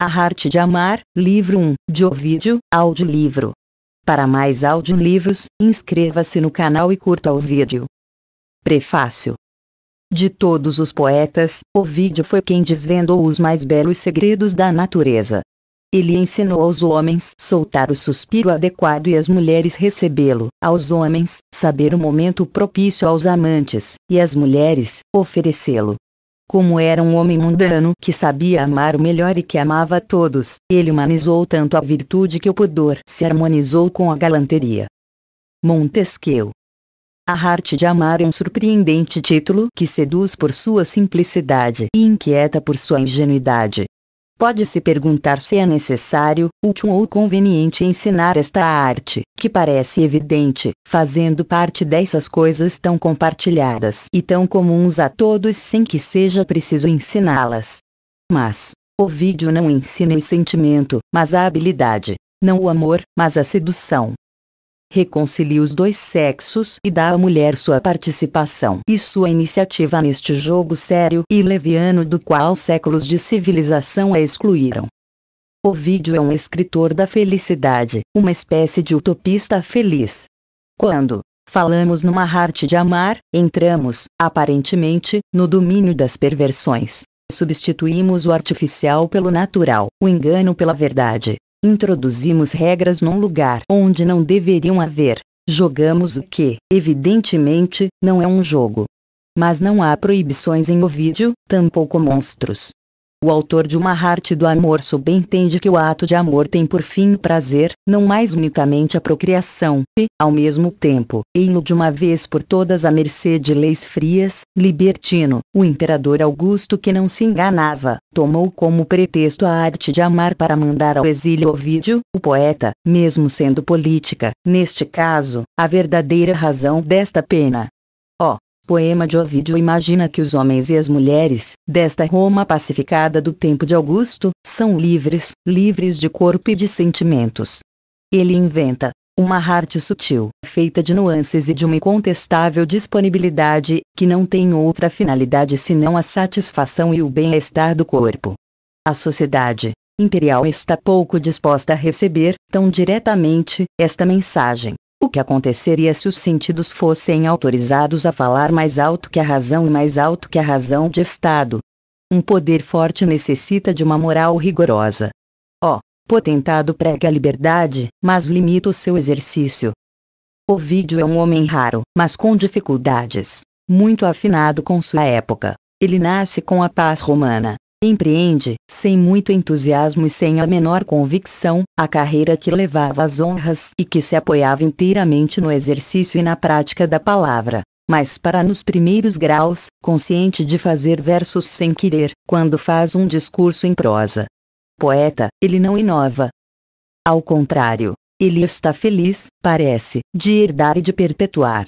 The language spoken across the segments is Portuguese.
A Arte de Amar, livro 1, de Ovídio, audiolivro. Para mais audiolivros, inscreva-se no canal e curta o vídeo. Prefácio. De todos os poetas, Ovídio foi quem desvendou os mais belos segredos da natureza. Ele ensinou aos homens soltar o suspiro adequado e as mulheres recebê-lo, aos homens saber o momento propício aos amantes, e às mulheres oferecê-lo. Como era um homem mundano que sabia amar o melhor e que amava a todos, ele humanizou tanto a virtude que o pudor se harmonizou com a galanteria. Montesquieu. A arte de amar é um surpreendente título que seduz por sua simplicidade e inquieta por sua ingenuidade. Pode-se perguntar se é necessário, útil ou conveniente ensinar esta arte, que parece evidente, fazendo parte dessas coisas tão compartilhadas e tão comuns a todos sem que seja preciso ensiná-las. Mas, o vídeo não ensina o sentimento, mas a habilidade. Não o amor, mas a sedução reconcilia os dois sexos e dá à mulher sua participação e sua iniciativa neste jogo sério e leviano do qual séculos de civilização a excluíram. O vídeo é um escritor da felicidade, uma espécie de utopista feliz. Quando falamos numa arte de amar, entramos, aparentemente, no domínio das perversões. Substituímos o artificial pelo natural, o engano pela verdade, Introduzimos regras num lugar onde não deveriam haver. Jogamos o que, evidentemente, não é um jogo. Mas não há proibições em ovídio, tampouco monstros. O autor de Uma Arte do Amor subentende que o ato de amor tem por fim o prazer, não mais unicamente a procriação, e, ao mesmo tempo, ei-lo de uma vez por todas a mercê de leis frias, libertino, o imperador Augusto que não se enganava, tomou como pretexto a arte de amar para mandar ao exílio Ovídio, o poeta, mesmo sendo política, neste caso, a verdadeira razão desta pena, Poema de Ovídio imagina que os homens e as mulheres, desta Roma pacificada do tempo de Augusto, são livres, livres de corpo e de sentimentos. Ele inventa, uma arte sutil, feita de nuances e de uma incontestável disponibilidade, que não tem outra finalidade senão a satisfação e o bem-estar do corpo. A sociedade imperial está pouco disposta a receber, tão diretamente, esta mensagem. O que aconteceria se os sentidos fossem autorizados a falar mais alto que a razão e mais alto que a razão de Estado? Um poder forte necessita de uma moral rigorosa. Ó, oh, potentado prega a liberdade, mas limita o seu exercício. Ovídio é um homem raro, mas com dificuldades. Muito afinado com sua época. Ele nasce com a paz romana, Empreende, sem muito entusiasmo e sem a menor convicção, a carreira que levava às honras e que se apoiava inteiramente no exercício e na prática da palavra. Mas para nos primeiros graus, consciente de fazer versos sem querer, quando faz um discurso em prosa. Poeta, ele não inova. Ao contrário, ele está feliz, parece, de herdar e de perpetuar.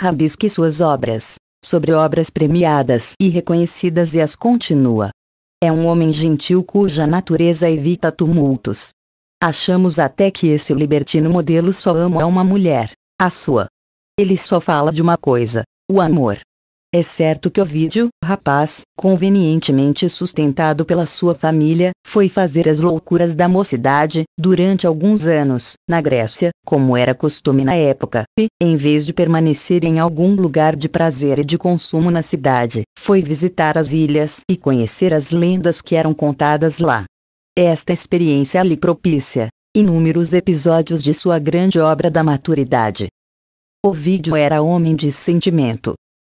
Rabisque suas obras, sobre obras premiadas e reconhecidas e as continua é um homem gentil cuja natureza evita tumultos. Achamos até que esse libertino modelo só ama uma mulher, a sua. Ele só fala de uma coisa, o amor. É certo que o vídeo, rapaz, convenientemente sustentado pela sua família, foi fazer as loucuras da mocidade, durante alguns anos, na Grécia, como era costume na época, e, em vez de permanecer em algum lugar de prazer e de consumo na cidade, foi visitar as ilhas e conhecer as lendas que eram contadas lá. Esta experiência lhe propícia inúmeros episódios de sua grande obra da maturidade. O vídeo era homem de sentimento,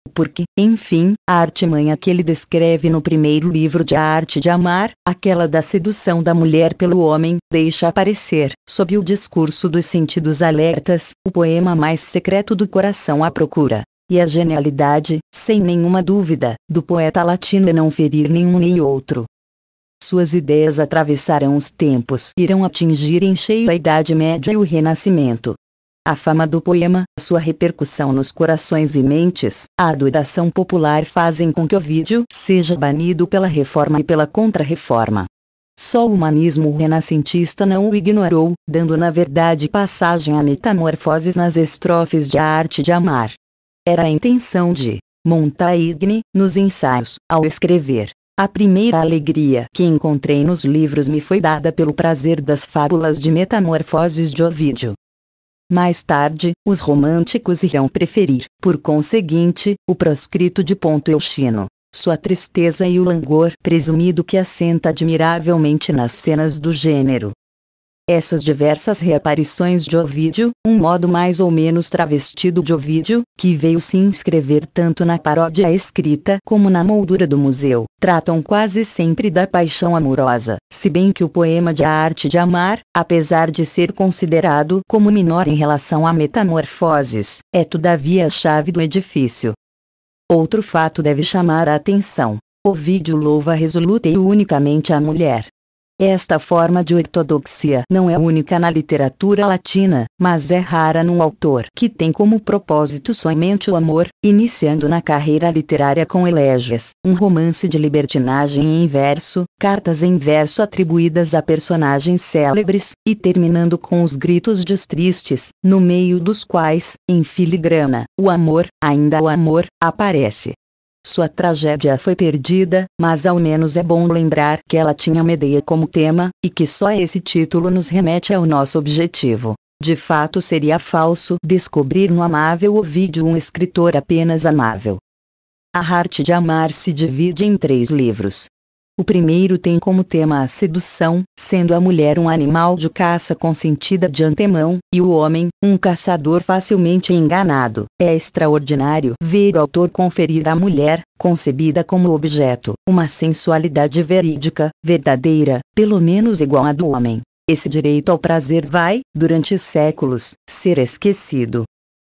porque, enfim, a arte mãe que ele descreve no primeiro livro de A Arte de Amar, aquela da sedução da mulher pelo homem, deixa aparecer, sob o discurso dos sentidos alertas, o poema mais secreto do coração à procura. E a genialidade, sem nenhuma dúvida, do poeta latino é não ferir nenhum nem outro. Suas ideias atravessarão os tempos, irão atingir em cheio a Idade Média e o Renascimento, a fama do poema, sua repercussão nos corações e mentes, a adoração popular fazem com que o vídeo seja banido pela reforma e pela contra-reforma. Só o humanismo renascentista não o ignorou, dando na verdade passagem a metamorfoses nas estrofes de A Arte de Amar. Era a intenção de Montaigne, nos ensaios, ao escrever. A primeira alegria que encontrei nos livros me foi dada pelo prazer das fábulas de metamorfoses de Ovídio. Mais tarde, os românticos irão preferir, por conseguinte, o proscrito de ponto euxino. Sua tristeza e o langor presumido que assenta admiravelmente nas cenas do gênero essas diversas reaparições de Ovídio, um modo mais ou menos travestido de Ovídio, que veio se inscrever tanto na paródia escrita como na moldura do museu, tratam quase sempre da paixão amorosa, se bem que o poema de A Arte de Amar, apesar de ser considerado como menor em relação a Metamorfoses, é todavia a chave do edifício. Outro fato deve chamar a atenção. Ovídio louva resoluta e unicamente a mulher, esta forma de ortodoxia não é única na literatura latina, mas é rara num autor que tem como propósito somente o amor, iniciando na carreira literária com Elegias, um romance de libertinagem em verso, cartas em verso atribuídas a personagens célebres, e terminando com os gritos dos tristes, no meio dos quais, em filigrana, o amor, ainda o amor, aparece. Sua tragédia foi perdida, mas ao menos é bom lembrar que ela tinha Medeia como tema, e que só esse título nos remete ao nosso objetivo. De fato seria falso descobrir no amável Ovídio um escritor apenas amável. A arte de amar se divide em três livros. O primeiro tem como tema a sedução, sendo a mulher um animal de caça consentida de antemão, e o homem, um caçador facilmente enganado. É extraordinário ver o autor conferir à mulher, concebida como objeto, uma sensualidade verídica, verdadeira, pelo menos igual à do homem. Esse direito ao prazer vai, durante séculos, ser esquecido.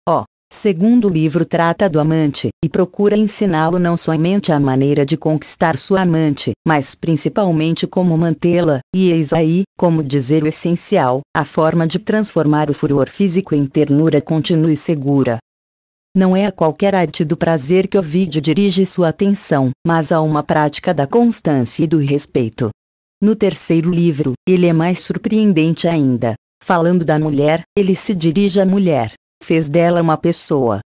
Oh, Segundo livro trata do amante, e procura ensiná-lo não somente a maneira de conquistar sua amante, mas principalmente como mantê-la, e eis aí, como dizer o essencial, a forma de transformar o furor físico em ternura contínua e segura. Não é a qualquer arte do prazer que o vídeo dirige sua atenção, mas a uma prática da constância e do respeito. No terceiro livro, ele é mais surpreendente ainda. Falando da mulher, ele se dirige à mulher, fez dela uma pessoa.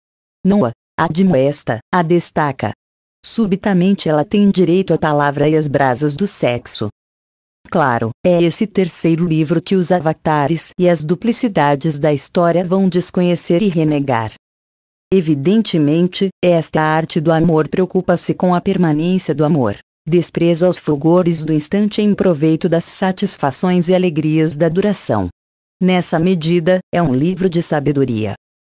Não a admoesta, a destaca. Subitamente ela tem direito à palavra e às brasas do sexo. Claro, é esse terceiro livro que os avatares e as duplicidades da história vão desconhecer e renegar. Evidentemente, esta arte do amor preocupa-se com a permanência do amor, despreza os fulgores do instante em proveito das satisfações e alegrias da duração. Nessa medida, é um livro de sabedoria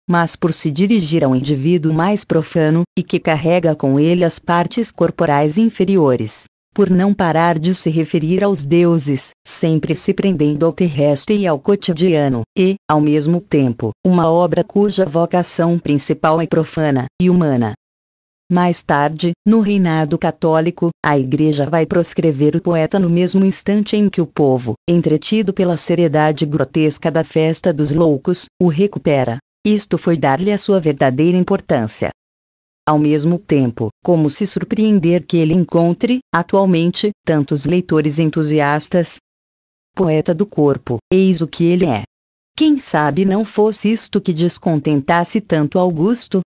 mas por se dirigir ao indivíduo mais profano, e que carrega com ele as partes corporais inferiores. Por não parar de se referir aos deuses, sempre se prendendo ao terrestre e ao cotidiano, e, ao mesmo tempo, uma obra cuja vocação principal é profana e humana. Mais tarde, no reinado católico, a Igreja vai proscrever o poeta no mesmo instante em que o povo, entretido pela seriedade grotesca da festa dos loucos, o recupera. Isto foi dar-lhe a sua verdadeira importância. Ao mesmo tempo, como se surpreender que ele encontre, atualmente, tantos leitores entusiastas? Poeta do corpo, eis o que ele é. Quem sabe não fosse isto que descontentasse tanto Augusto,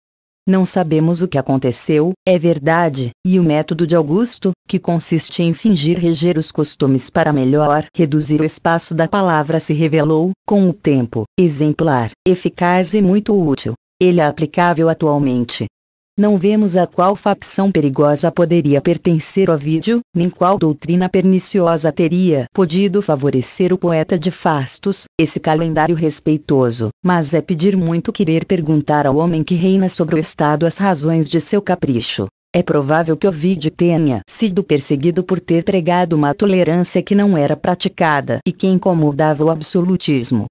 não sabemos o que aconteceu, é verdade, e o método de Augusto, que consiste em fingir reger os costumes para melhor reduzir o espaço da palavra se revelou, com o tempo, exemplar, eficaz e muito útil. Ele é aplicável atualmente, não vemos a qual facção perigosa poderia pertencer o vídeo, nem qual doutrina perniciosa teria podido favorecer o poeta de Fastos, esse calendário respeitoso, mas é pedir muito querer perguntar ao homem que reina sobre o Estado as razões de seu capricho. É provável que Ovídio tenha sido perseguido por ter pregado uma tolerância que não era praticada e que incomodava o absolutismo.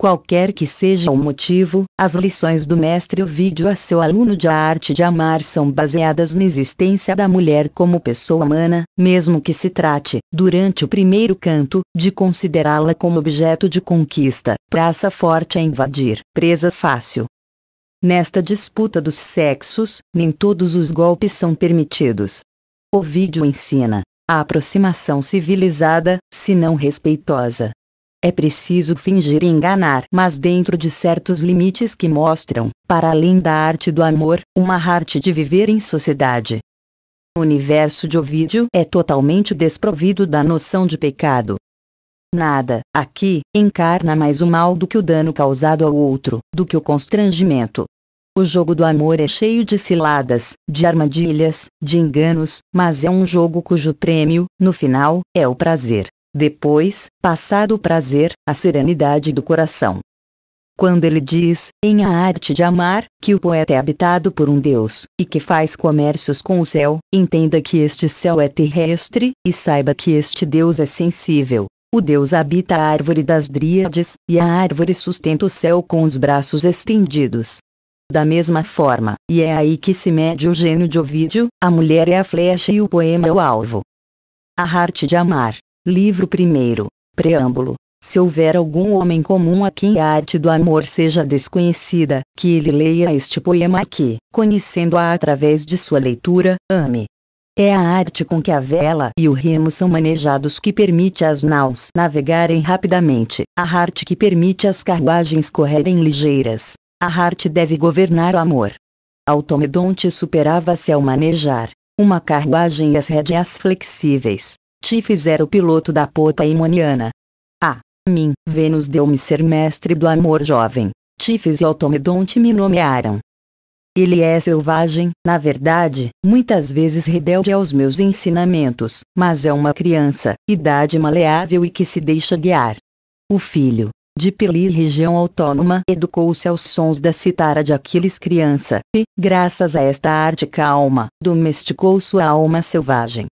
Qualquer que seja o motivo, as lições do mestre Ovidio a seu aluno de a arte de amar são baseadas na existência da mulher como pessoa humana, mesmo que se trate, durante o primeiro canto, de considerá-la como objeto de conquista, praça forte a invadir, presa fácil. Nesta disputa dos sexos, nem todos os golpes são permitidos. Ovidio ensina a aproximação civilizada, se não respeitosa, é preciso fingir e enganar, mas dentro de certos limites que mostram, para além da arte do amor, uma arte de viver em sociedade. O universo de Ovídio é totalmente desprovido da noção de pecado. Nada, aqui, encarna mais o mal do que o dano causado ao outro, do que o constrangimento. O jogo do amor é cheio de ciladas, de armadilhas, de enganos, mas é um jogo cujo prêmio, no final, é o prazer. Depois, passado o prazer, a serenidade do coração. Quando ele diz, em A Arte de Amar, que o poeta é habitado por um Deus, e que faz comércios com o céu, entenda que este céu é terrestre, e saiba que este Deus é sensível. O Deus habita a árvore das dríades, e a árvore sustenta o céu com os braços estendidos. Da mesma forma, e é aí que se mede o gênio de Ovídio, a mulher é a flecha e o poema é o alvo. A arte de amar Livro 1. Preâmbulo. Se houver algum homem comum a quem a arte do amor seja desconhecida, que ele leia este poema aqui, conhecendo-a através de sua leitura, ame. É a arte com que a vela e o remo são manejados que permite às naus navegarem rapidamente, a arte que permite as carruagens correrem ligeiras. A arte deve governar o amor. Automedonte superava-se ao manejar uma carruagem e as rédeas flexíveis, Tifes era o piloto da popa imoniana. A. Mim, Vênus deu-me ser mestre do amor jovem. Tifes e Automedonte me nomearam. Ele é selvagem, na verdade, muitas vezes rebelde aos meus ensinamentos, mas é uma criança, idade maleável e que se deixa guiar. O filho, de Peli região autônoma, educou-se aos sons da citara de Aquiles criança, e, graças a esta arte calma, domesticou sua alma selvagem.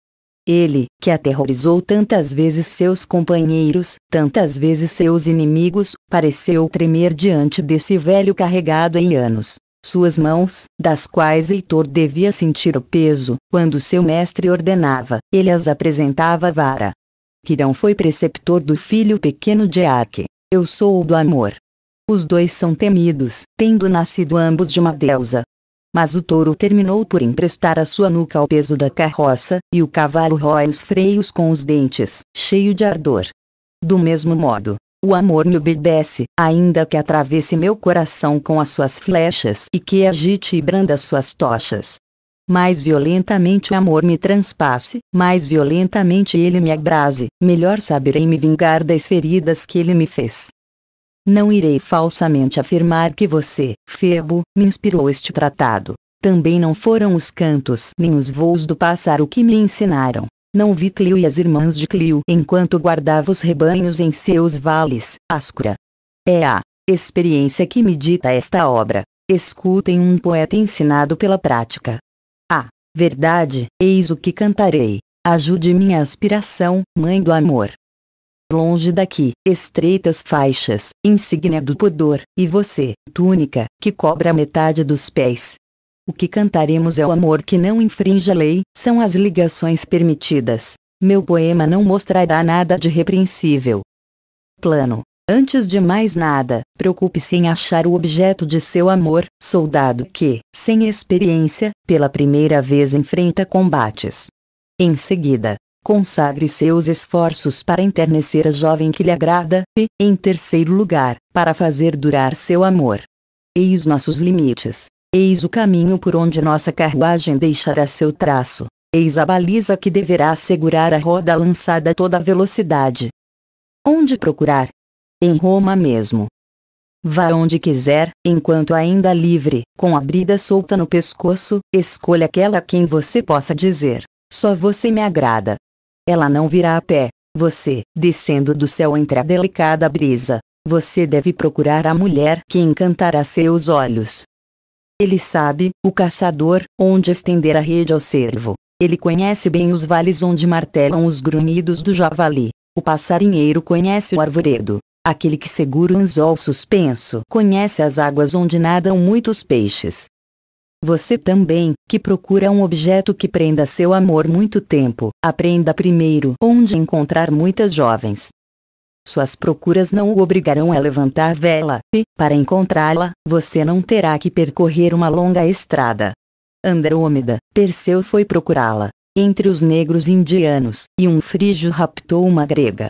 Ele, que aterrorizou tantas vezes seus companheiros, tantas vezes seus inimigos, pareceu tremer diante desse velho carregado em anos. Suas mãos, das quais Heitor devia sentir o peso, quando seu mestre ordenava, ele as apresentava vara. Quirão foi preceptor do filho pequeno de Arque. Eu sou o do amor. Os dois são temidos, tendo nascido ambos de uma deusa, mas o touro terminou por emprestar a sua nuca ao peso da carroça, e o cavalo rói os freios com os dentes, cheio de ardor. Do mesmo modo, o amor me obedece, ainda que atravesse meu coração com as suas flechas e que agite e branda suas tochas. Mais violentamente o amor me transpasse, mais violentamente ele me abrase, melhor saberei me vingar das feridas que ele me fez. Não irei falsamente afirmar que você, Febo, me inspirou este tratado. Também não foram os cantos nem os voos do pássaro que me ensinaram. Não vi Clio e as irmãs de Clio enquanto guardava os rebanhos em seus vales, Ascura. É a experiência que me dita esta obra. Escutem um poeta ensinado pela prática. A ah, verdade, eis o que cantarei. Ajude minha aspiração, mãe do amor longe daqui, estreitas faixas, insígnia do pudor, e você, túnica, que cobra metade dos pés. O que cantaremos é o amor que não infringe a lei, são as ligações permitidas. Meu poema não mostrará nada de repreensível. Plano. Antes de mais nada, preocupe-se em achar o objeto de seu amor, soldado que, sem experiência, pela primeira vez enfrenta combates. Em seguida, Consagre seus esforços para enternecer a jovem que lhe agrada, e, em terceiro lugar, para fazer durar seu amor. Eis nossos limites. Eis o caminho por onde nossa carruagem deixará seu traço. Eis a baliza que deverá segurar a roda lançada a toda velocidade. Onde procurar? Em Roma mesmo. Vá onde quiser, enquanto ainda livre, com a brida solta no pescoço, escolha aquela a quem você possa dizer: Só você me agrada. Ela não virá a pé. Você, descendo do céu entre a delicada brisa, você deve procurar a mulher que encantará seus olhos. Ele sabe, o caçador, onde estender a rede ao cervo. Ele conhece bem os vales onde martelam os grunhidos do javali. O passarinheiro conhece o arvoredo. Aquele que segura o anzol suspenso conhece as águas onde nadam muitos peixes. Você também, que procura um objeto que prenda seu amor muito tempo, aprenda primeiro onde encontrar muitas jovens. Suas procuras não o obrigarão a levantar vela, e, para encontrá-la, você não terá que percorrer uma longa estrada. Andrômeda, Perseu foi procurá-la, entre os negros indianos, e um frígio raptou uma grega.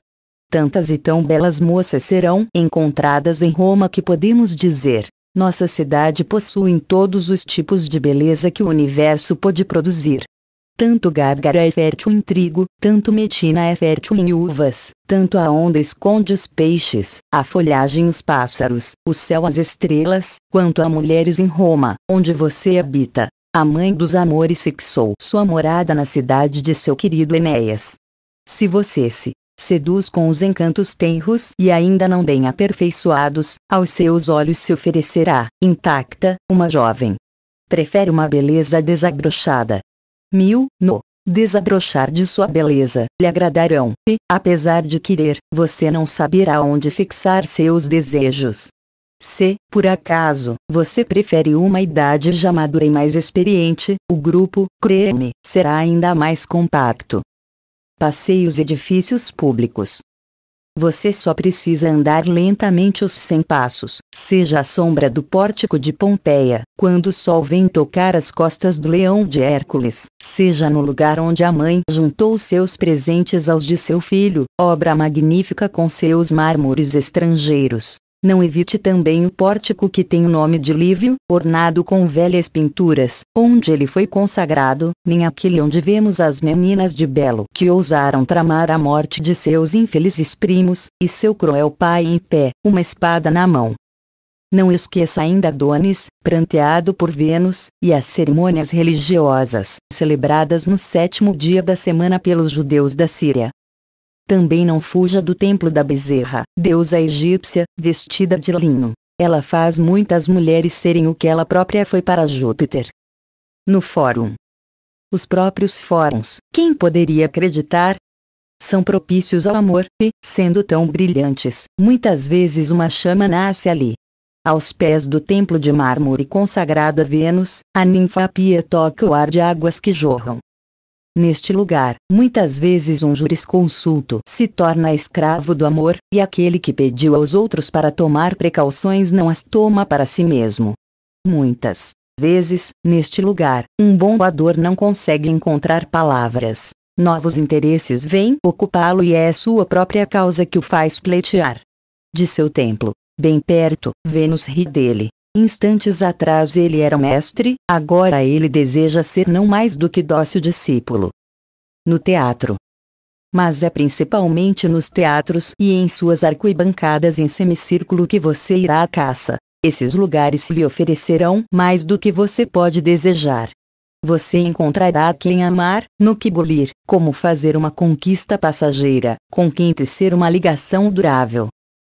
Tantas e tão belas moças serão encontradas em Roma que podemos dizer: nossa cidade possui todos os tipos de beleza que o universo pode produzir. Tanto Gárgara é fértil em trigo, tanto Metina é fértil em uvas, tanto a onda esconde os peixes, a folhagem os pássaros, o céu as estrelas, quanto a mulheres em Roma, onde você habita. A mãe dos amores fixou sua morada na cidade de seu querido Enéas. Se você se seduz com os encantos tenros e ainda não bem aperfeiçoados, aos seus olhos se oferecerá, intacta, uma jovem. Prefere uma beleza desabrochada. Mil, no desabrochar de sua beleza, lhe agradarão, e, apesar de querer, você não saberá onde fixar seus desejos. Se, por acaso, você prefere uma idade já madura e mais experiente, o grupo, creme, será ainda mais compacto. Passeie os edifícios públicos. Você só precisa andar lentamente os 100 passos, seja a sombra do pórtico de Pompeia, quando o sol vem tocar as costas do leão de Hércules, seja no lugar onde a mãe juntou seus presentes aos de seu filho, obra magnífica com seus mármores estrangeiros, não evite também o pórtico que tem o nome de Lívio, ornado com velhas pinturas, onde ele foi consagrado, nem aquele onde vemos as meninas de Belo que ousaram tramar a morte de seus infelizes primos, e seu cruel pai em pé, uma espada na mão. Não esqueça ainda Adonis, pranteado por Vênus, e as cerimônias religiosas, celebradas no sétimo dia da semana pelos judeus da Síria, também não fuja do templo da Bezerra, deusa egípcia, vestida de linho. Ela faz muitas mulheres serem o que ela própria foi para Júpiter. No fórum. Os próprios fóruns, quem poderia acreditar? São propícios ao amor, e, sendo tão brilhantes, muitas vezes uma chama nasce ali. Aos pés do templo de mármore consagrado a Vênus, a ninfa Pia toca o ar de águas que jorram. Neste lugar, muitas vezes um jurisconsulto se torna escravo do amor, e aquele que pediu aos outros para tomar precauções não as toma para si mesmo. Muitas vezes, neste lugar, um bombador não consegue encontrar palavras. Novos interesses vêm ocupá-lo e é sua própria causa que o faz pleitear. De seu templo, bem perto, Vênus ri dele. Instantes atrás ele era mestre, agora ele deseja ser não mais do que dócil discípulo. No teatro. Mas é principalmente nos teatros e em suas arquibancadas em semicírculo que você irá à caça. Esses lugares lhe oferecerão mais do que você pode desejar. Você encontrará quem amar, no que bulir, como fazer uma conquista passageira, com quem tecer uma ligação durável.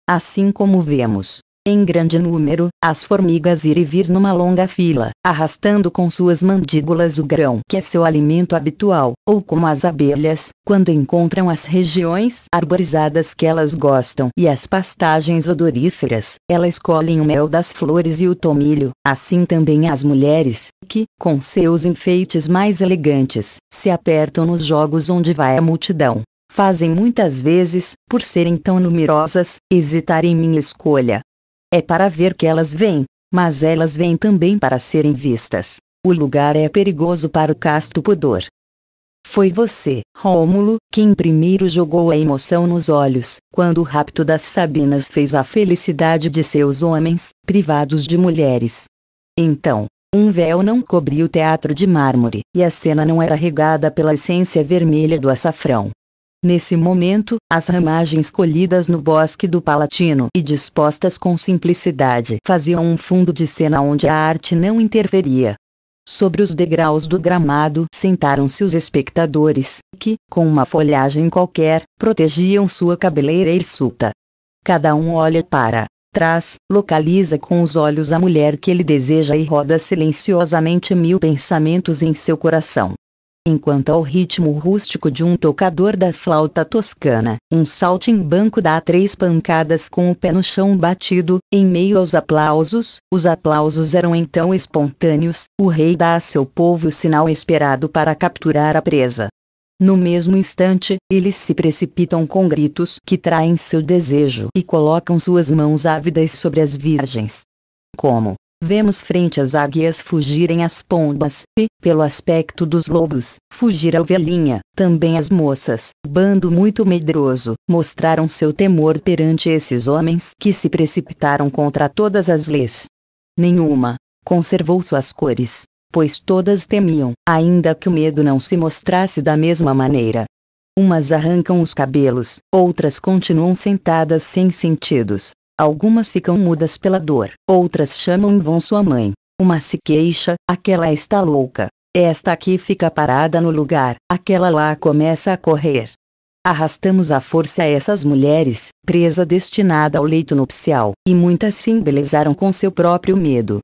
Assim como vemos, em grande número, as formigas ir e vir numa longa fila, arrastando com suas mandíbulas o grão que é seu alimento habitual, ou como as abelhas, quando encontram as regiões arborizadas que elas gostam e as pastagens odoríferas, elas colhem o mel das flores e o tomilho, assim também as mulheres, que, com seus enfeites mais elegantes, se apertam nos jogos onde vai a multidão fazem muitas vezes, por serem tão numerosas, hesitar em minha escolha, é para ver que elas vêm, mas elas vêm também para serem vistas. O lugar é perigoso para o casto pudor. Foi você, Rômulo, quem primeiro jogou a emoção nos olhos, quando o rapto das Sabinas fez a felicidade de seus homens, privados de mulheres. Então, um véu não cobria o teatro de mármore, e a cena não era regada pela essência vermelha do açafrão. Nesse momento, as ramagens colhidas no bosque do Palatino e dispostas com simplicidade faziam um fundo de cena onde a arte não interferia. Sobre os degraus do gramado sentaram-se os espectadores, que, com uma folhagem qualquer, protegiam sua cabeleira hirsuta. Cada um olha para trás, localiza com os olhos a mulher que ele deseja e roda silenciosamente mil pensamentos em seu coração enquanto ao ritmo rústico de um tocador da flauta toscana, um saltimbanco dá três pancadas com o pé no chão batido, em meio aos aplausos, os aplausos eram então espontâneos, o rei dá a seu povo o sinal esperado para capturar a presa. No mesmo instante, eles se precipitam com gritos que traem seu desejo e colocam suas mãos ávidas sobre as virgens. Como Vemos frente às águias fugirem as pombas, e, pelo aspecto dos lobos, fugir a ovelhinha, também as moças, bando muito medroso, mostraram seu temor perante esses homens que se precipitaram contra todas as leis. Nenhuma conservou suas cores, pois todas temiam, ainda que o medo não se mostrasse da mesma maneira. Umas arrancam os cabelos, outras continuam sentadas sem sentidos, Algumas ficam mudas pela dor, outras chamam em vão sua mãe. Uma se queixa, aquela está louca. Esta aqui fica parada no lugar, aquela lá começa a correr. Arrastamos à força essas mulheres, presa destinada ao leito nupcial, e muitas se embelezaram com seu próprio medo.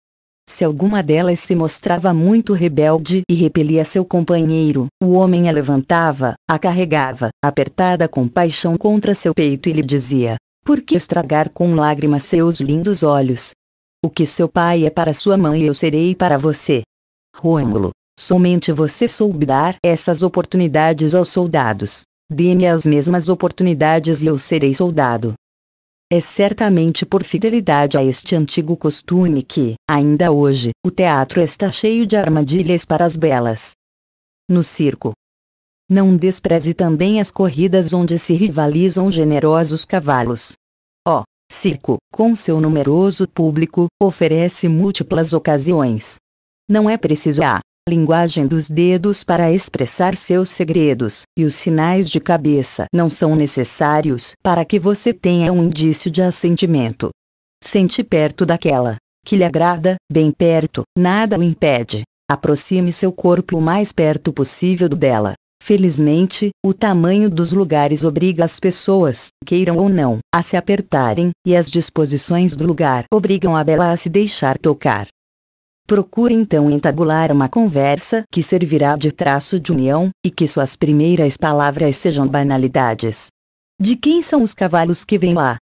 Se alguma delas se mostrava muito rebelde e repelia seu companheiro, o homem a levantava, a carregava, apertada com paixão contra seu peito e lhe dizia: por que estragar com lágrimas seus lindos olhos? O que seu pai é para sua mãe eu serei para você. Rômulo, somente você soube dar essas oportunidades aos soldados. Dê-me as mesmas oportunidades e eu serei soldado. É certamente por fidelidade a este antigo costume que, ainda hoje, o teatro está cheio de armadilhas para as belas. No circo, não despreze também as corridas onde se rivalizam generosos cavalos. O circo, com seu numeroso público, oferece múltiplas ocasiões. Não é preciso a linguagem dos dedos para expressar seus segredos, e os sinais de cabeça não são necessários para que você tenha um indício de assentimento. Sente perto daquela que lhe agrada, bem perto, nada o impede. Aproxime seu corpo o mais perto possível do dela. Felizmente, o tamanho dos lugares obriga as pessoas, queiram ou não, a se apertarem, e as disposições do lugar obrigam a Bela a se deixar tocar. Procure então entabular uma conversa que servirá de traço de união, e que suas primeiras palavras sejam banalidades. De quem são os cavalos que vêm lá?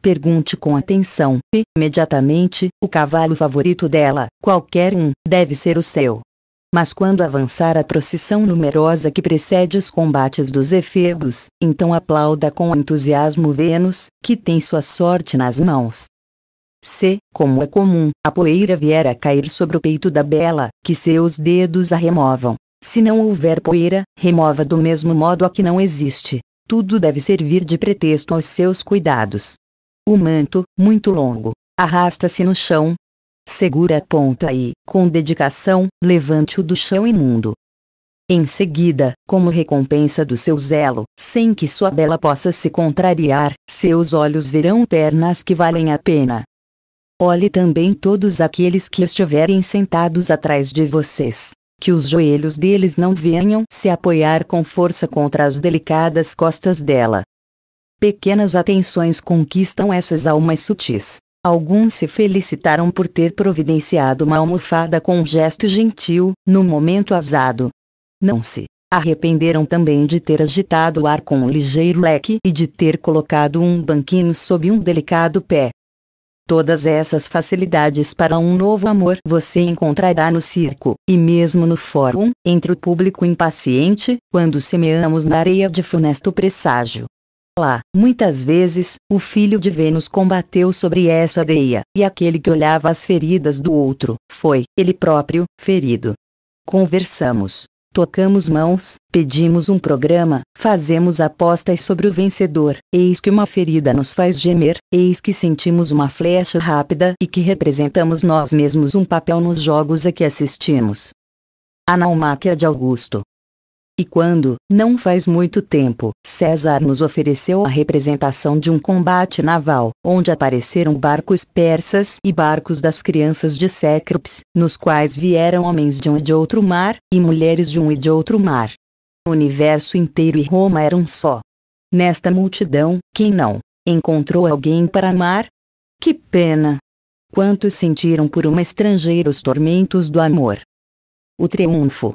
Pergunte com atenção, e, imediatamente, o cavalo favorito dela, qualquer um, deve ser o seu. Mas quando avançar a procissão numerosa que precede os combates dos efebos, então aplauda com entusiasmo Vênus, que tem sua sorte nas mãos. Se, como é comum, a poeira vier a cair sobre o peito da bela, que seus dedos a removam. Se não houver poeira, remova do mesmo modo a que não existe. Tudo deve servir de pretexto aos seus cuidados. O manto, muito longo, arrasta-se no chão, segura a ponta e, com dedicação, levante-o do chão imundo. Em seguida, como recompensa do seu zelo, sem que sua bela possa se contrariar, seus olhos verão pernas que valem a pena. Olhe também todos aqueles que estiverem sentados atrás de vocês. Que os joelhos deles não venham se apoiar com força contra as delicadas costas dela. Pequenas atenções conquistam essas almas sutis. Alguns se felicitaram por ter providenciado uma almofada com um gesto gentil, no momento azado. Não se arrependeram também de ter agitado o ar com um ligeiro leque e de ter colocado um banquinho sob um delicado pé. Todas essas facilidades para um novo amor você encontrará no circo, e mesmo no fórum, entre o público impaciente, quando semeamos na areia de funesto presságio lá. Muitas vezes, o filho de Vênus combateu sobre essa areia, e aquele que olhava as feridas do outro, foi, ele próprio, ferido. Conversamos. Tocamos mãos, pedimos um programa, fazemos apostas sobre o vencedor. Eis que uma ferida nos faz gemer, eis que sentimos uma flecha rápida e que representamos nós mesmos um papel nos jogos a que assistimos. Anaumáquia de Augusto e quando, não faz muito tempo, César nos ofereceu a representação de um combate naval, onde apareceram barcos persas e barcos das crianças de Cécrops, nos quais vieram homens de um e de outro mar, e mulheres de um e de outro mar. O universo inteiro e Roma eram só. Nesta multidão, quem não encontrou alguém para amar? Que pena! Quantos sentiram por uma estrangeira os tormentos do amor? O triunfo,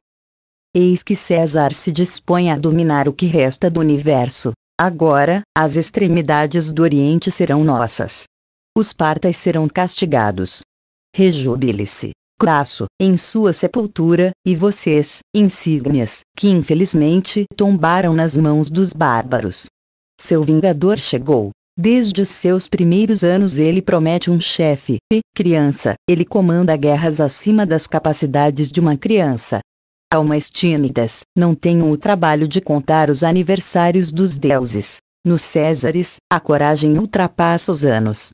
Eis que César se dispõe a dominar o que resta do universo. Agora, as extremidades do Oriente serão nossas. Os partas serão castigados. Rejubile-se, Crasso, em sua sepultura, e vocês, insígnias, que infelizmente tombaram nas mãos dos bárbaros. Seu vingador chegou. Desde os seus primeiros anos ele promete um chefe, e, criança, ele comanda guerras acima das capacidades de uma criança, almas tímidas, não tenham o trabalho de contar os aniversários dos deuses. Nos Césares, a coragem ultrapassa os anos.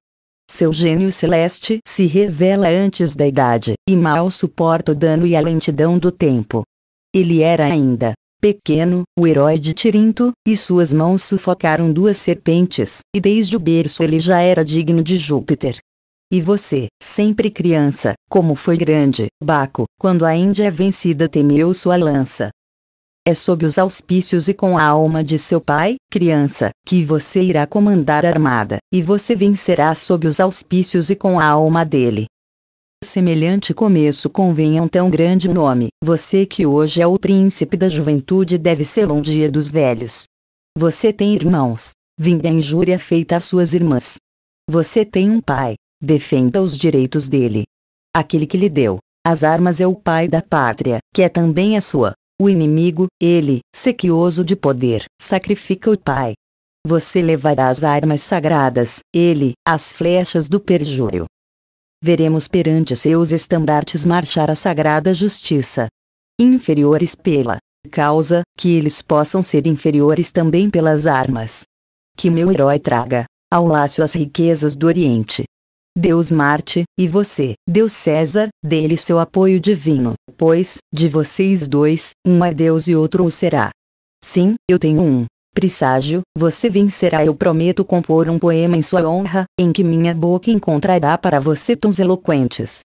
Seu gênio celeste se revela antes da idade e mal suporta o dano e a lentidão do tempo. Ele era ainda pequeno, o herói de Tirinto, e suas mãos sufocaram duas serpentes, e desde o berço ele já era digno de Júpiter, e você, sempre criança, como foi grande, Baco, quando a Índia é vencida temeu sua lança. É sob os auspícios e com a alma de seu pai, criança, que você irá comandar a armada, e você vencerá sob os auspícios e com a alma dele. Semelhante começo convém a um tão grande nome, você que hoje é o príncipe da juventude deve ser um dia dos velhos. Você tem irmãos, vinga a injúria feita às suas irmãs. Você tem um pai, defenda os direitos dele. Aquele que lhe deu as armas é o pai da pátria, que é também a sua. O inimigo, ele, sequioso de poder, sacrifica o pai. Você levará as armas sagradas, ele, as flechas do perjúrio. Veremos perante seus estandartes marchar a sagrada justiça. Inferiores pela causa, que eles possam ser inferiores também pelas armas. Que meu herói traga, ao laço as riquezas do Oriente, Deus Marte, e você, Deus César, dele seu apoio divino, pois, de vocês dois, um é Deus e outro o será. Sim, eu tenho um. Presságio, você vencerá. Eu prometo compor um poema em sua honra, em que minha boca encontrará para você tons eloquentes.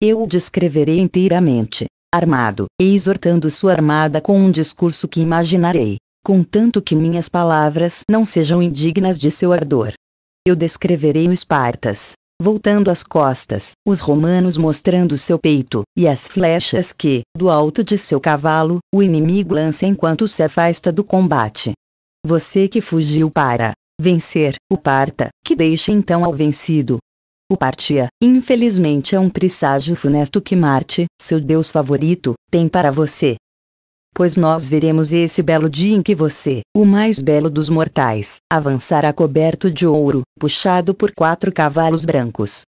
Eu o descreverei inteiramente, armado, e exortando sua armada com um discurso que imaginarei, contanto que minhas palavras não sejam indignas de seu ardor. Eu descreverei o Espartas, voltando as costas, os romanos mostrando seu peito, e as flechas que, do alto de seu cavalo, o inimigo lança enquanto se afasta do combate. Você que fugiu para vencer, o parta, que deixa então ao vencido. O partia, infelizmente é um presságio funesto que Marte, seu deus favorito, tem para você pois nós veremos esse belo dia em que você, o mais belo dos mortais, avançará coberto de ouro, puxado por quatro cavalos brancos.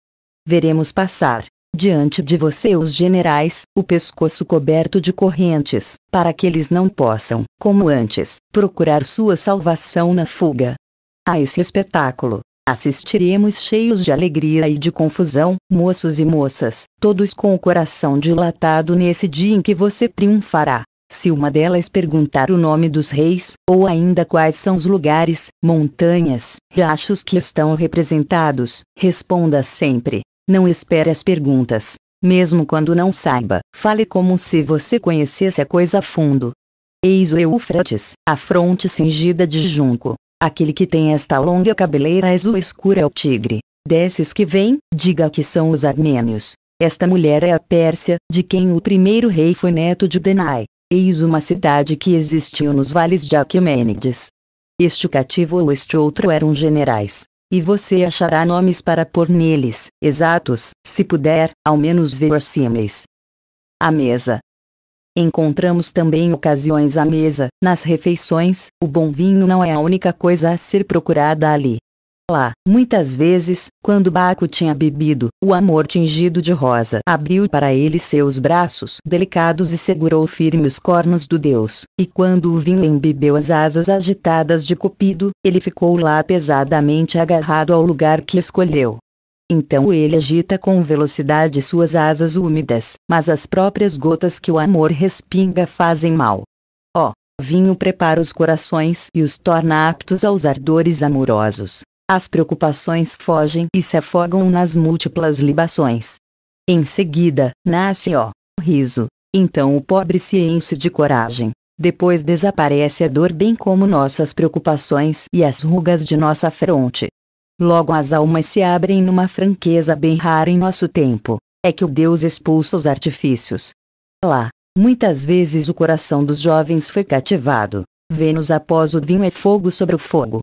Veremos passar, diante de você os generais, o pescoço coberto de correntes, para que eles não possam, como antes, procurar sua salvação na fuga. A esse espetáculo, assistiremos cheios de alegria e de confusão, moços e moças, todos com o coração dilatado nesse dia em que você triunfará. Se uma delas perguntar o nome dos reis, ou ainda quais são os lugares, montanhas, riachos que estão representados, responda sempre. Não espere as perguntas. Mesmo quando não saiba, fale como se você conhecesse a coisa a fundo. Eis o Eufrates, a fronte cingida de junco. Aquele que tem esta longa cabeleira azul escura é o tigre. Desses que vem, diga que são os armênios. Esta mulher é a Pérsia, de quem o primeiro rei foi neto de Denai. Eis uma cidade que existiu nos vales de Aquimênides. Este cativo ou este outro eram generais, e você achará nomes para pôr neles, exatos, se puder, ao menos verossímeis. A mesa. Encontramos também ocasiões à mesa, nas refeições, o bom vinho não é a única coisa a ser procurada ali lá. Muitas vezes, quando Baco tinha bebido, o amor tingido de rosa abriu para ele seus braços delicados e segurou firme os cornos do deus. E quando o vinho embebeu as asas agitadas de Cupido, ele ficou lá pesadamente agarrado ao lugar que escolheu. Então ele agita com velocidade suas asas úmidas, mas as próprias gotas que o amor respinga fazem mal. Ó, oh, vinho prepara os corações e os torna aptos aos ardores amorosos. As preocupações fogem e se afogam nas múltiplas libações. Em seguida, nasce o riso. Então o pobre se enche de coragem. Depois desaparece a dor, bem como nossas preocupações e as rugas de nossa fronte. Logo as almas se abrem numa franqueza bem rara em nosso tempo. É que o Deus expulsa os artifícios. Lá, muitas vezes o coração dos jovens foi cativado. Vênus após o vinho é fogo sobre o fogo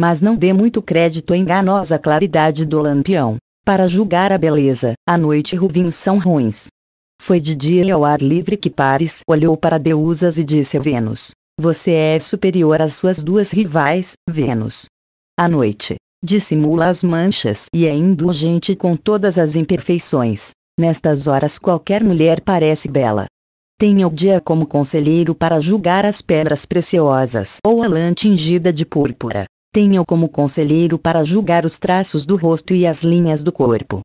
mas não dê muito crédito à enganosa claridade do lampião. Para julgar a beleza, a noite e vinho são ruins. Foi de dia e ao ar livre que Paris olhou para Deusas e disse a Vênus: Você é superior às suas duas rivais, Vênus. A noite, dissimula as manchas e é indulgente com todas as imperfeições. Nestas horas qualquer mulher parece bela. Tenha o dia como conselheiro para julgar as pedras preciosas ou a lã tingida de púrpura tenham como conselheiro para julgar os traços do rosto e as linhas do corpo.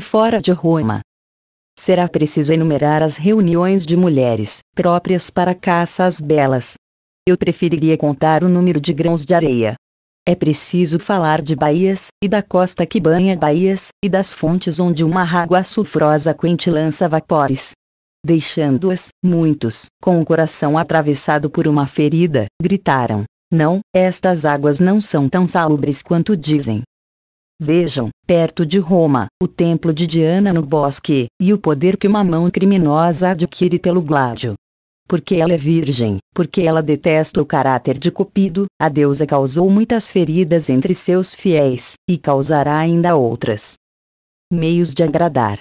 Fora de Roma. Será preciso enumerar as reuniões de mulheres, próprias para caça às belas. Eu preferiria contar o número de grãos de areia. É preciso falar de baías, e da costa que banha baías, e das fontes onde uma água sulfurosa quente lança vapores. Deixando-as, muitos, com o coração atravessado por uma ferida, gritaram: não, estas águas não são tão salubres quanto dizem. Vejam, perto de Roma, o templo de Diana no bosque, e o poder que uma mão criminosa adquire pelo gládio. Porque ela é virgem, porque ela detesta o caráter de Cupido, a deusa causou muitas feridas entre seus fiéis, e causará ainda outras. Meios de agradar.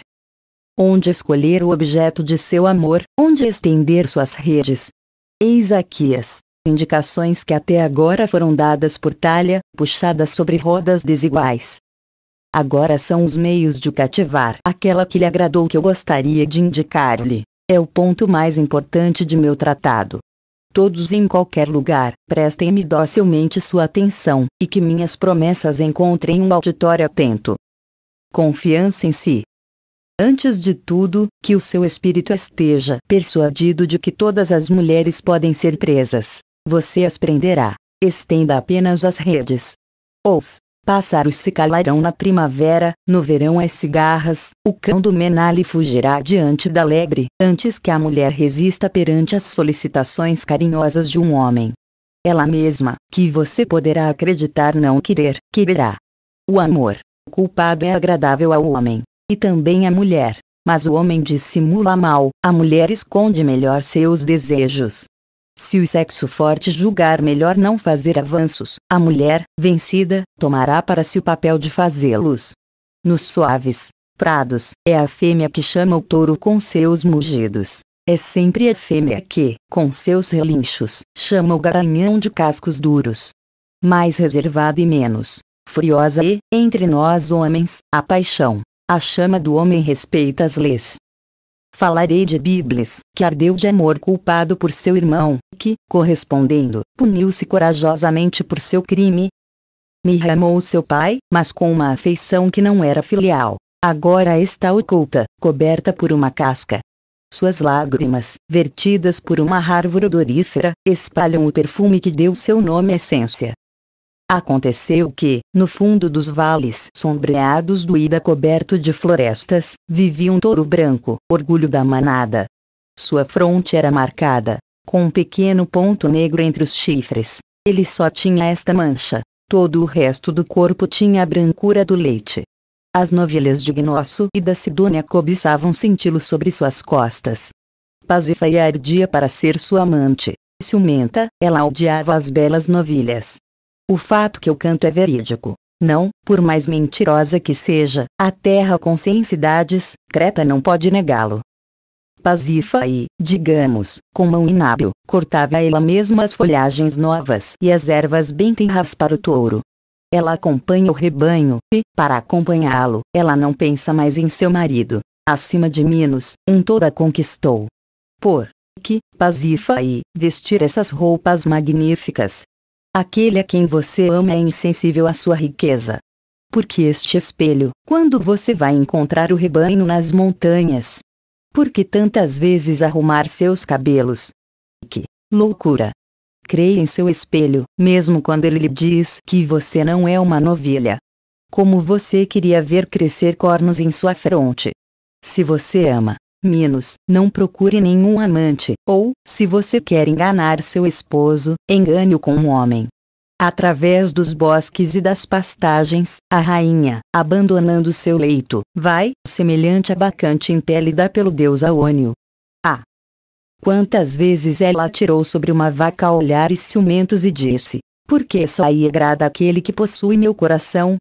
Onde escolher o objeto de seu amor, onde estender suas redes. Eis aqui-as indicações que até agora foram dadas por talha, puxadas sobre rodas desiguais. Agora são os meios de cativar aquela que lhe agradou que eu gostaria de indicar-lhe. É o ponto mais importante de meu tratado. Todos em qualquer lugar, prestem-me docilmente sua atenção, e que minhas promessas encontrem um auditório atento. Confiança em si. Antes de tudo, que o seu espírito esteja persuadido de que todas as mulheres podem ser presas, você as prenderá. Estenda apenas as redes. Os pássaros se calarão na primavera, no verão as cigarras, o cão do Menali fugirá diante da lebre, antes que a mulher resista perante as solicitações carinhosas de um homem. Ela mesma, que você poderá acreditar não querer, quererá. O amor o culpado é agradável ao homem, e também à mulher, mas o homem dissimula mal, a mulher esconde melhor seus desejos, se o sexo forte julgar melhor não fazer avanços, a mulher, vencida, tomará para si o papel de fazê-los. Nos suaves prados, é a fêmea que chama o touro com seus mugidos. É sempre a fêmea que, com seus relinchos, chama o garanhão de cascos duros. Mais reservada e menos furiosa e, entre nós homens, a paixão. A chama do homem respeita as leis, Falarei de Biblis, que ardeu de amor culpado por seu irmão, que, correspondendo, puniu-se corajosamente por seu crime. Me amou seu pai, mas com uma afeição que não era filial. Agora está oculta, coberta por uma casca. Suas lágrimas, vertidas por uma árvore odorífera, espalham o perfume que deu seu nome à essência. Aconteceu que, no fundo dos vales sombreados do Ida coberto de florestas, vivia um touro branco, orgulho da manada. Sua fronte era marcada, com um pequeno ponto negro entre os chifres. Ele só tinha esta mancha, todo o resto do corpo tinha a brancura do leite. As novilhas de Gnosso e da Sidônia cobiçavam senti-lo sobre suas costas. Pazifaia ardia para ser sua amante, ciumenta, ela odiava as belas novilhas, o fato que eu canto é verídico. Não, por mais mentirosa que seja, a terra com cem cidades, Creta não pode negá-lo. Pazifa e, digamos, com mão inábil, cortava ela mesma as folhagens novas e as ervas bem tenras para o touro. Ela acompanha o rebanho, e, para acompanhá-lo, ela não pensa mais em seu marido. Acima de Minos, um touro a conquistou. Por que, Pazifa e, vestir essas roupas magníficas, Aquele a quem você ama é insensível à sua riqueza. Porque este espelho, quando você vai encontrar o rebanho nas montanhas? Porque tantas vezes arrumar seus cabelos? Que loucura! Creia em seu espelho, mesmo quando ele lhe diz que você não é uma novilha. Como você queria ver crescer cornos em sua fronte. Se você ama, Minos, não procure nenhum amante, ou, se você quer enganar seu esposo, engane-o com um homem. Através dos bosques e das pastagens, a rainha, abandonando seu leito, vai, semelhante a bacante impélida pelo deus Aônio. Ah! Quantas vezes ela atirou sobre uma vaca olhares ciumentos e disse, Por que saí agrada aquele que possui meu coração?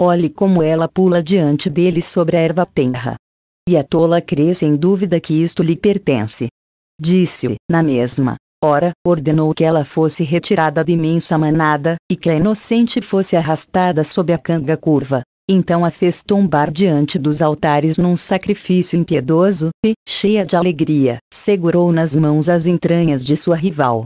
Olhe como ela pula diante dele sobre a erva tenra e a tola crê sem dúvida que isto lhe pertence. disse na mesma hora, ordenou que ela fosse retirada da imensa manada, e que a inocente fosse arrastada sob a canga curva. Então a fez tombar diante dos altares num sacrifício impiedoso, e, cheia de alegria, segurou nas mãos as entranhas de sua rival.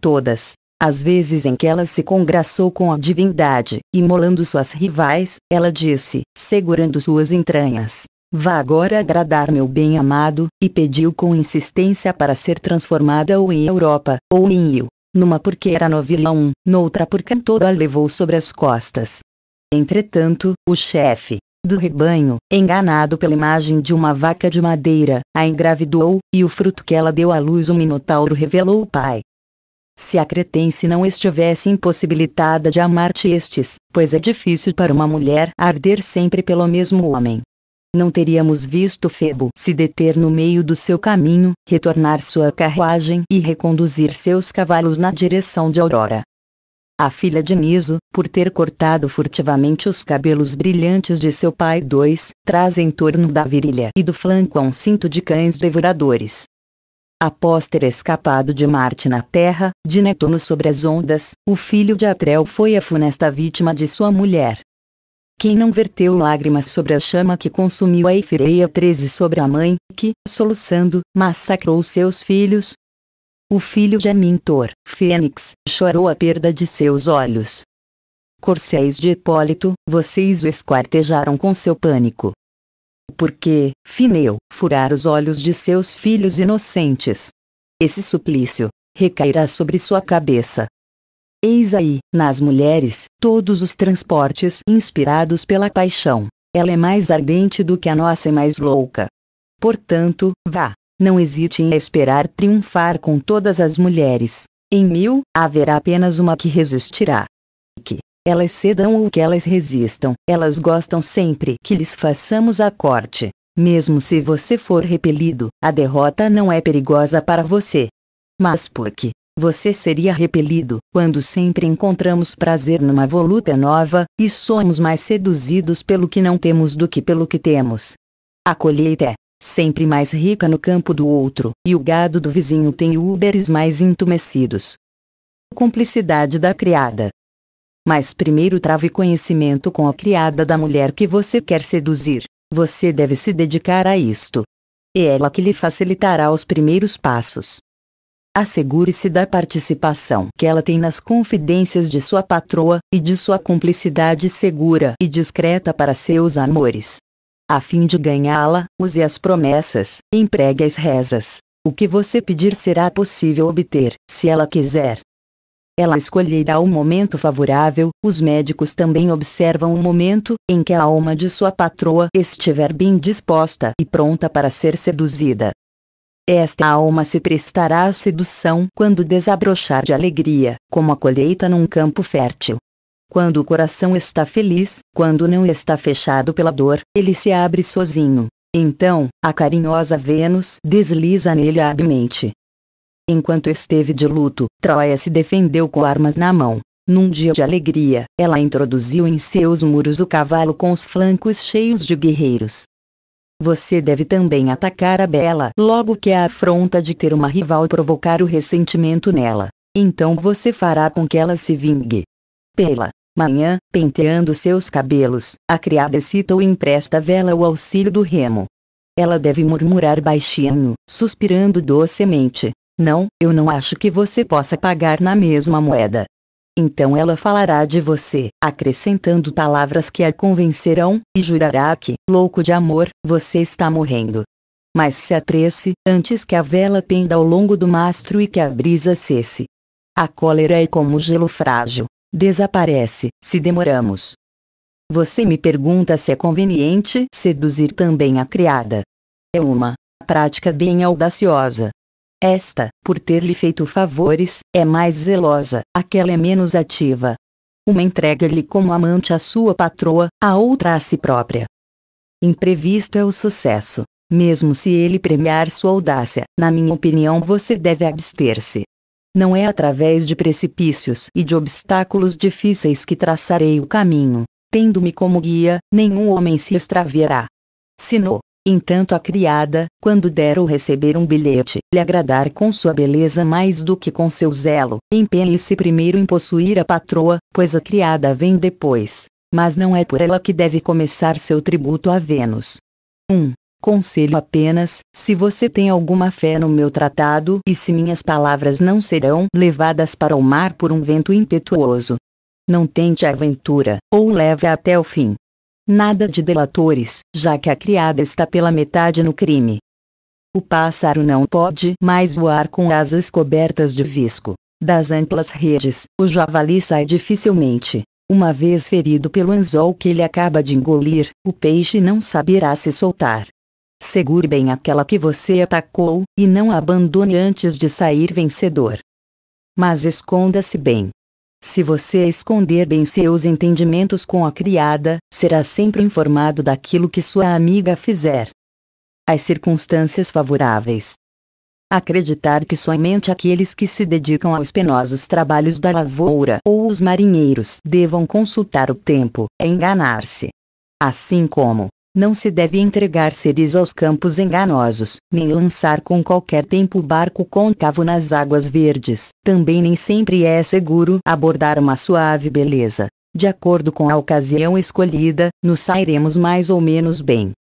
Todas, as vezes em que ela se congraçou com a divindade, imolando suas rivais, ela disse, segurando suas entranhas: Vá agora agradar meu bem amado, e pediu com insistência para ser transformada ou em Europa, ou em Io. numa porque era novilã um, noutra porque a levou sobre as costas. Entretanto, o chefe do rebanho, enganado pela imagem de uma vaca de madeira, a engravidou, e o fruto que ela deu à luz o minotauro revelou o pai. Se a cretense não estivesse impossibilitada de amar-te estes, pois é difícil para uma mulher arder sempre pelo mesmo homem, não teríamos visto Febo se deter no meio do seu caminho, retornar sua carruagem e reconduzir seus cavalos na direção de Aurora. A filha de Niso, por ter cortado furtivamente os cabelos brilhantes de seu pai, dois, traz em torno da virilha e do flanco um cinto de cães devoradores. Após ter escapado de Marte na Terra, de Netuno sobre as ondas, o filho de Atreu foi a funesta vítima de sua mulher. Quem não verteu lágrimas sobre a chama que consumiu a Efireia 13 sobre a mãe, que, soluçando, massacrou seus filhos? O filho de Amintor, Fênix, chorou a perda de seus olhos. Corcéis de Hipólito, vocês o esquartejaram com seu pânico. Porque, Fineu, furar os olhos de seus filhos inocentes. Esse suplício recairá sobre sua cabeça. Eis aí, nas mulheres, todos os transportes inspirados pela paixão. Ela é mais ardente do que a nossa e mais louca. Portanto, vá, não hesite em esperar triunfar com todas as mulheres. Em mil, haverá apenas uma que resistirá. Que elas cedam ou que elas resistam, elas gostam sempre que lhes façamos a corte. Mesmo se você for repelido, a derrota não é perigosa para você. Mas por que você seria repelido quando sempre encontramos prazer numa voluta nova, e somos mais seduzidos pelo que não temos do que pelo que temos. A colheita é sempre mais rica no campo do outro, e o gado do vizinho tem úberes mais entumecidos. Cumplicidade da criada. Mas primeiro trave conhecimento com a criada da mulher que você quer seduzir. Você deve se dedicar a isto. É ela que lhe facilitará os primeiros passos. Assegure-se da participação que ela tem nas confidências de sua patroa, e de sua cumplicidade segura e discreta para seus amores. A fim de ganhá-la, use as promessas, empregue as rezas. O que você pedir será possível obter, se ela quiser. Ela escolherá o momento favorável, os médicos também observam o momento em que a alma de sua patroa estiver bem disposta e pronta para ser seduzida. Esta alma se prestará à sedução quando desabrochar de alegria, como a colheita num campo fértil. Quando o coração está feliz, quando não está fechado pela dor, ele se abre sozinho. Então, a carinhosa Vênus desliza nele habilmente. Enquanto esteve de luto, Troia se defendeu com armas na mão. Num dia de alegria, ela introduziu em seus muros o cavalo com os flancos cheios de guerreiros, você deve também atacar a Bela logo que a afronta de ter uma rival provocar o ressentimento nela. Então você fará com que ela se vingue. Pela manhã, penteando seus cabelos, a criada cita ou empresta a Vela o auxílio do remo. Ela deve murmurar baixinho, suspirando docemente. Não, eu não acho que você possa pagar na mesma moeda. Então ela falará de você, acrescentando palavras que a convencerão, e jurará que, louco de amor, você está morrendo. Mas se apresse, antes que a vela penda ao longo do mastro e que a brisa cesse. A cólera é como gelo frágil. Desaparece, se demoramos. Você me pergunta se é conveniente seduzir também a criada. É uma prática bem audaciosa, esta, por ter-lhe feito favores, é mais zelosa, aquela é menos ativa. Uma entrega-lhe como amante a sua patroa, a outra a si própria. Imprevisto é o sucesso. Mesmo se ele premiar sua audácia, na minha opinião você deve abster-se. Não é através de precipícios e de obstáculos difíceis que traçarei o caminho. Tendo-me como guia, nenhum homem se extraviará. Sinô. Entanto a criada, quando der ou receber um bilhete, lhe agradar com sua beleza mais do que com seu zelo, empenhe-se primeiro em possuir a patroa, pois a criada vem depois. Mas não é por ela que deve começar seu tributo a Vênus. 1. Conselho apenas, se você tem alguma fé no meu tratado e se minhas palavras não serão levadas para o mar por um vento impetuoso. Não tente a aventura, ou leve até o fim, Nada de delatores, já que a criada está pela metade no crime. O pássaro não pode mais voar com asas cobertas de visco. Das amplas redes, o javali sai dificilmente. Uma vez ferido pelo anzol que ele acaba de engolir, o peixe não saberá se soltar. Segure bem aquela que você atacou, e não a abandone antes de sair vencedor. Mas esconda-se bem. Se você esconder bem seus entendimentos com a criada, será sempre informado daquilo que sua amiga fizer. As circunstâncias favoráveis. Acreditar que somente aqueles que se dedicam aos penosos trabalhos da lavoura ou os marinheiros devam consultar o tempo é enganar-se. Assim como, não se deve entregar seres aos campos enganosos, nem lançar com qualquer tempo o barco côncavo nas águas verdes. Também nem sempre é seguro abordar uma suave beleza. De acordo com a ocasião escolhida, nos sairemos mais ou menos bem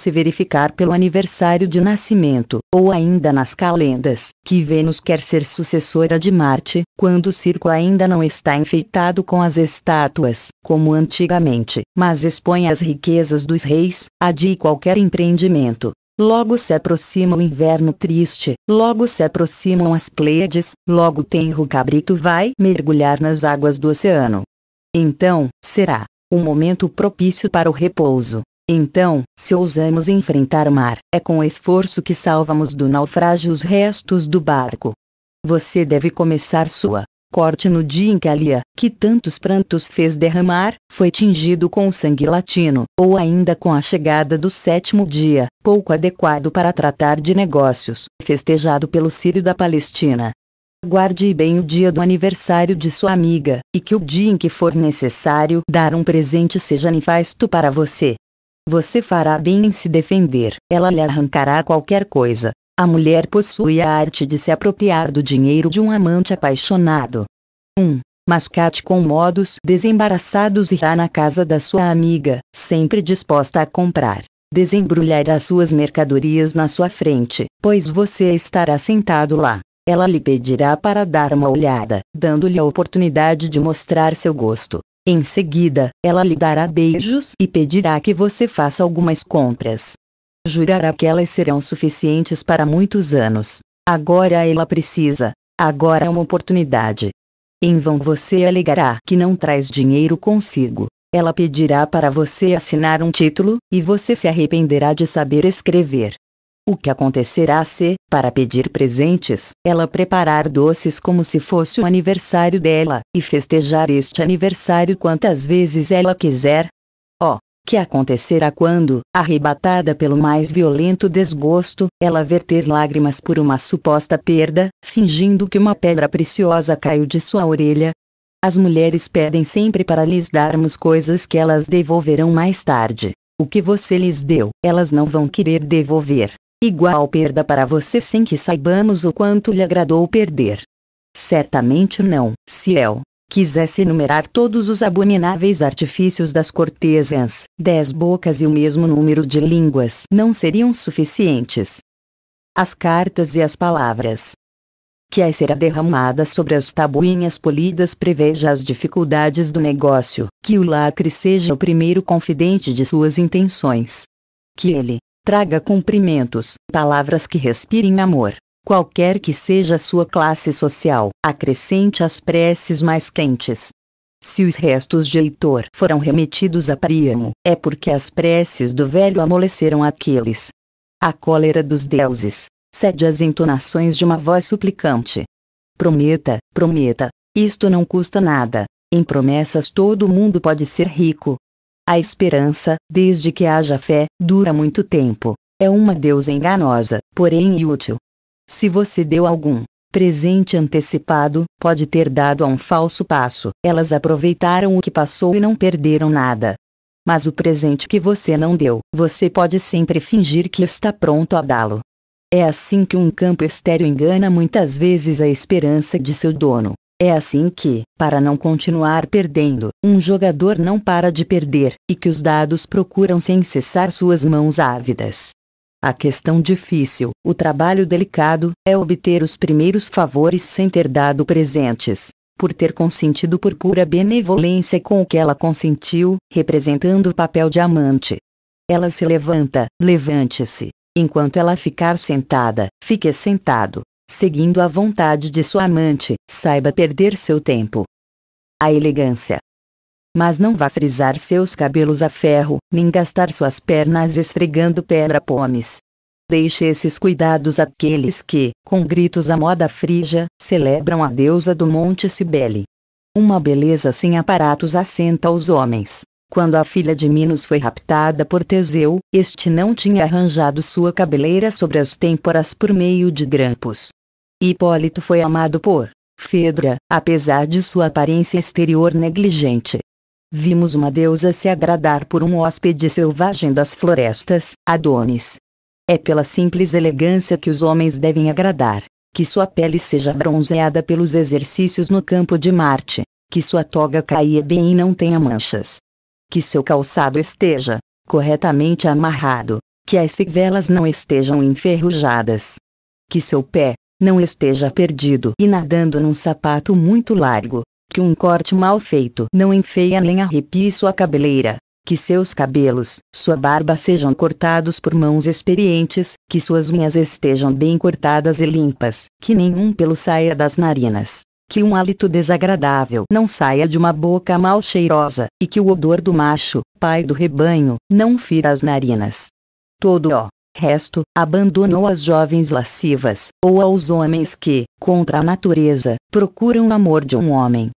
se verificar pelo aniversário de nascimento, ou ainda nas calendas, que Vênus quer ser sucessora de Marte, quando o circo ainda não está enfeitado com as estátuas, como antigamente, mas expõe as riquezas dos reis, adie qualquer empreendimento. Logo se aproxima o inverno triste, logo se aproximam as Pleiades, logo Tenro Cabrito vai mergulhar nas águas do oceano. Então, será o um momento propício para o repouso, então, se ousamos enfrentar o mar, é com esforço que salvamos do naufrágio os restos do barco. Você deve começar sua corte no dia em que Lia, que tantos prantos fez derramar, foi tingido com sangue latino, ou ainda com a chegada do sétimo dia, pouco adequado para tratar de negócios, festejado pelo Sírio da Palestina. Guarde bem o dia do aniversário de sua amiga, e que o dia em que for necessário dar um presente seja nefasto para você, você fará bem em se defender. Ela lhe arrancará qualquer coisa. A mulher possui a arte de se apropriar do dinheiro de um amante apaixonado. 1. mascate com modos desembaraçados irá na casa da sua amiga, sempre disposta a comprar. Desembrulhará suas mercadorias na sua frente, pois você estará sentado lá. Ela lhe pedirá para dar uma olhada, dando-lhe a oportunidade de mostrar seu gosto. Em seguida, ela lhe dará beijos e pedirá que você faça algumas compras. Jurará que elas serão suficientes para muitos anos. Agora ela precisa. Agora é uma oportunidade. Em vão você alegará que não traz dinheiro consigo. Ela pedirá para você assinar um título, e você se arrependerá de saber escrever o que acontecerá se, para pedir presentes, ela preparar doces como se fosse o aniversário dela, e festejar este aniversário quantas vezes ela quiser? Oh, que acontecerá quando, arrebatada pelo mais violento desgosto, ela verter lágrimas por uma suposta perda, fingindo que uma pedra preciosa caiu de sua orelha? As mulheres pedem sempre para lhes darmos coisas que elas devolverão mais tarde. O que você lhes deu, elas não vão querer devolver. Igual perda para você sem que saibamos o quanto lhe agradou perder. Certamente não, se El quisesse enumerar todos os abomináveis artifícios das cortesãs, dez bocas e o mesmo número de línguas não seriam suficientes. As cartas e as palavras que as será derramada sobre as tabuinhas polidas preveja as dificuldades do negócio, que o lacre seja o primeiro confidente de suas intenções. Que ele Traga cumprimentos, palavras que respirem amor. Qualquer que seja a sua classe social, acrescente as preces mais quentes. Se os restos de Heitor foram remetidos a Príamo, é porque as preces do velho amoleceram aqueles. A cólera dos deuses cede às entonações de uma voz suplicante. Prometa, prometa, isto não custa nada. Em promessas todo mundo pode ser rico, a esperança, desde que haja fé, dura muito tempo. É uma deusa enganosa, porém inútil. Se você deu algum presente antecipado, pode ter dado a um falso passo. Elas aproveitaram o que passou e não perderam nada. Mas o presente que você não deu, você pode sempre fingir que está pronto a dá-lo. É assim que um campo estéreo engana muitas vezes a esperança de seu dono. É assim que, para não continuar perdendo, um jogador não para de perder, e que os dados procuram sem cessar suas mãos ávidas. A questão difícil, o trabalho delicado, é obter os primeiros favores sem ter dado presentes, por ter consentido por pura benevolência com o que ela consentiu, representando o papel de amante. Ela se levanta, levante-se. Enquanto ela ficar sentada, fique sentado seguindo a vontade de sua amante, saiba perder seu tempo. A elegância. Mas não vá frisar seus cabelos a ferro, nem gastar suas pernas esfregando pedra-pomes. Deixe esses cuidados àqueles que, com gritos à moda frígia, celebram a deusa do Monte Cibele. Uma beleza sem aparatos assenta aos homens. Quando a filha de Minos foi raptada por Teseu, este não tinha arranjado sua cabeleira sobre as têmporas por meio de grampos. Hipólito foi amado por Fedra, apesar de sua aparência exterior negligente. Vimos uma deusa se agradar por um hóspede selvagem das florestas, Adonis. É pela simples elegância que os homens devem agradar, que sua pele seja bronzeada pelos exercícios no campo de Marte, que sua toga caia bem e não tenha manchas, que seu calçado esteja corretamente amarrado, que as fivelas não estejam enferrujadas, que seu pé não esteja perdido e nadando num sapato muito largo, que um corte mal feito não enfeia nem arrepie sua cabeleira, que seus cabelos, sua barba sejam cortados por mãos experientes, que suas unhas estejam bem cortadas e limpas, que nenhum pelo saia das narinas que um hálito desagradável não saia de uma boca mal cheirosa, e que o odor do macho, pai do rebanho, não fira as narinas. Todo ó Resto, abandonou as jovens lascivas, ou aos homens que, contra a natureza, procuram o amor de um homem.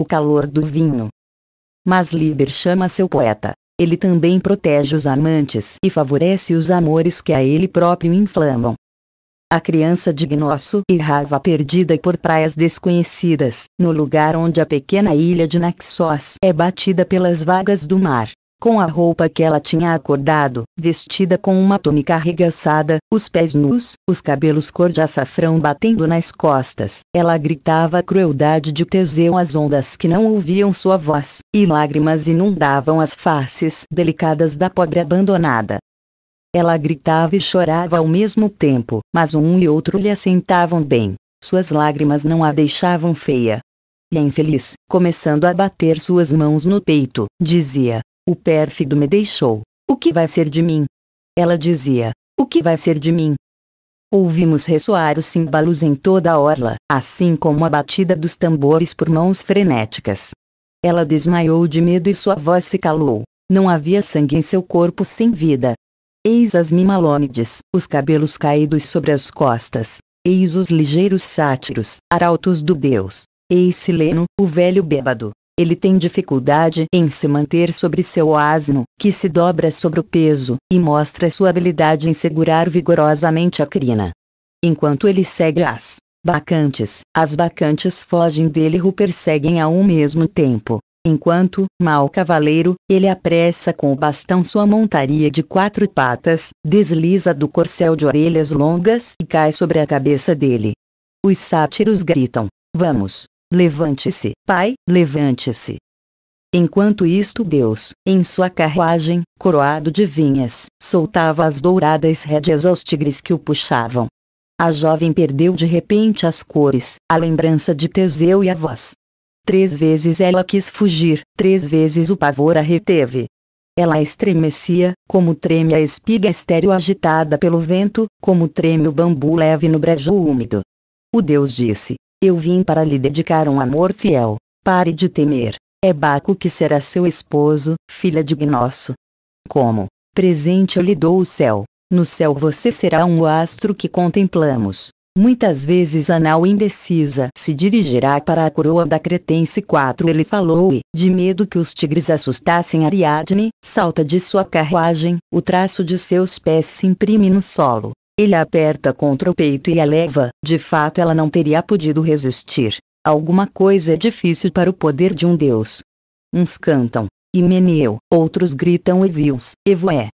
O calor do vinho. Mas Liber chama seu poeta. Ele também protege os amantes e favorece os amores que a ele próprio inflamam. A criança de Gnosso errava perdida por praias desconhecidas, no lugar onde a pequena ilha de Naxos é batida pelas vagas do mar com a roupa que ela tinha acordado, vestida com uma túnica arregaçada, os pés nus, os cabelos cor de açafrão batendo nas costas. Ela gritava a crueldade de Teseu às ondas que não ouviam sua voz, e lágrimas inundavam as faces delicadas da pobre abandonada. Ela gritava e chorava ao mesmo tempo, mas um e outro lhe assentavam bem. Suas lágrimas não a deixavam feia. E a infeliz, começando a bater suas mãos no peito, dizia: o pérfido me deixou. O que vai ser de mim? Ela dizia: O que vai ser de mim? Ouvimos ressoar os símbolos em toda a orla, assim como a batida dos tambores por mãos frenéticas. Ela desmaiou de medo e sua voz se calou. Não havia sangue em seu corpo sem vida. Eis as mimalônides, os cabelos caídos sobre as costas. Eis os ligeiros sátiros, arautos do deus. Eis Sileno, o velho bêbado, ele tem dificuldade em se manter sobre seu asno, que se dobra sobre o peso, e mostra sua habilidade em segurar vigorosamente a crina. Enquanto ele segue as bacantes, as bacantes fogem dele e o perseguem ao mesmo tempo. Enquanto, mal cavaleiro, ele apressa com o bastão sua montaria de quatro patas, desliza do corcel de orelhas longas e cai sobre a cabeça dele. Os sátiros gritam: Vamos! Levante-se, Pai, levante-se. Enquanto isto Deus, em sua carruagem, coroado de vinhas, soltava as douradas rédeas aos tigres que o puxavam. A jovem perdeu de repente as cores, a lembrança de Teseu e a voz. Três vezes ela quis fugir, três vezes o pavor a reteve. Ela estremecia, como treme a espiga estéril agitada pelo vento, como treme o bambu leve no brejo úmido. O Deus disse, eu vim para lhe dedicar um amor fiel. Pare de temer. É Baco que será seu esposo, filha de Gnosso. Como? Presente eu lhe dou o céu. No céu você será um astro que contemplamos. Muitas vezes a nau indecisa se dirigirá para a coroa da Cretense 4 ele falou e, de medo que os tigres assustassem Ariadne, salta de sua carruagem, o traço de seus pés se imprime no solo. Ele a aperta contra o peito e a leva. De fato, ela não teria podido resistir. Alguma coisa é difícil para o poder de um deus. Uns cantam, Imeneu, outros gritam Evius, Evoé.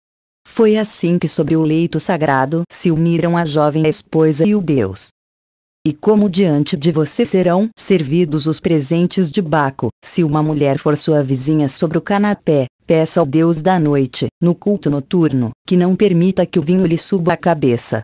Foi assim que sobre o leito sagrado se uniram a jovem esposa e o deus. E como diante de você serão servidos os presentes de Baco, se uma mulher for sua vizinha sobre o canapé, Peça ao Deus da noite, no culto noturno, que não permita que o vinho lhe suba a cabeça.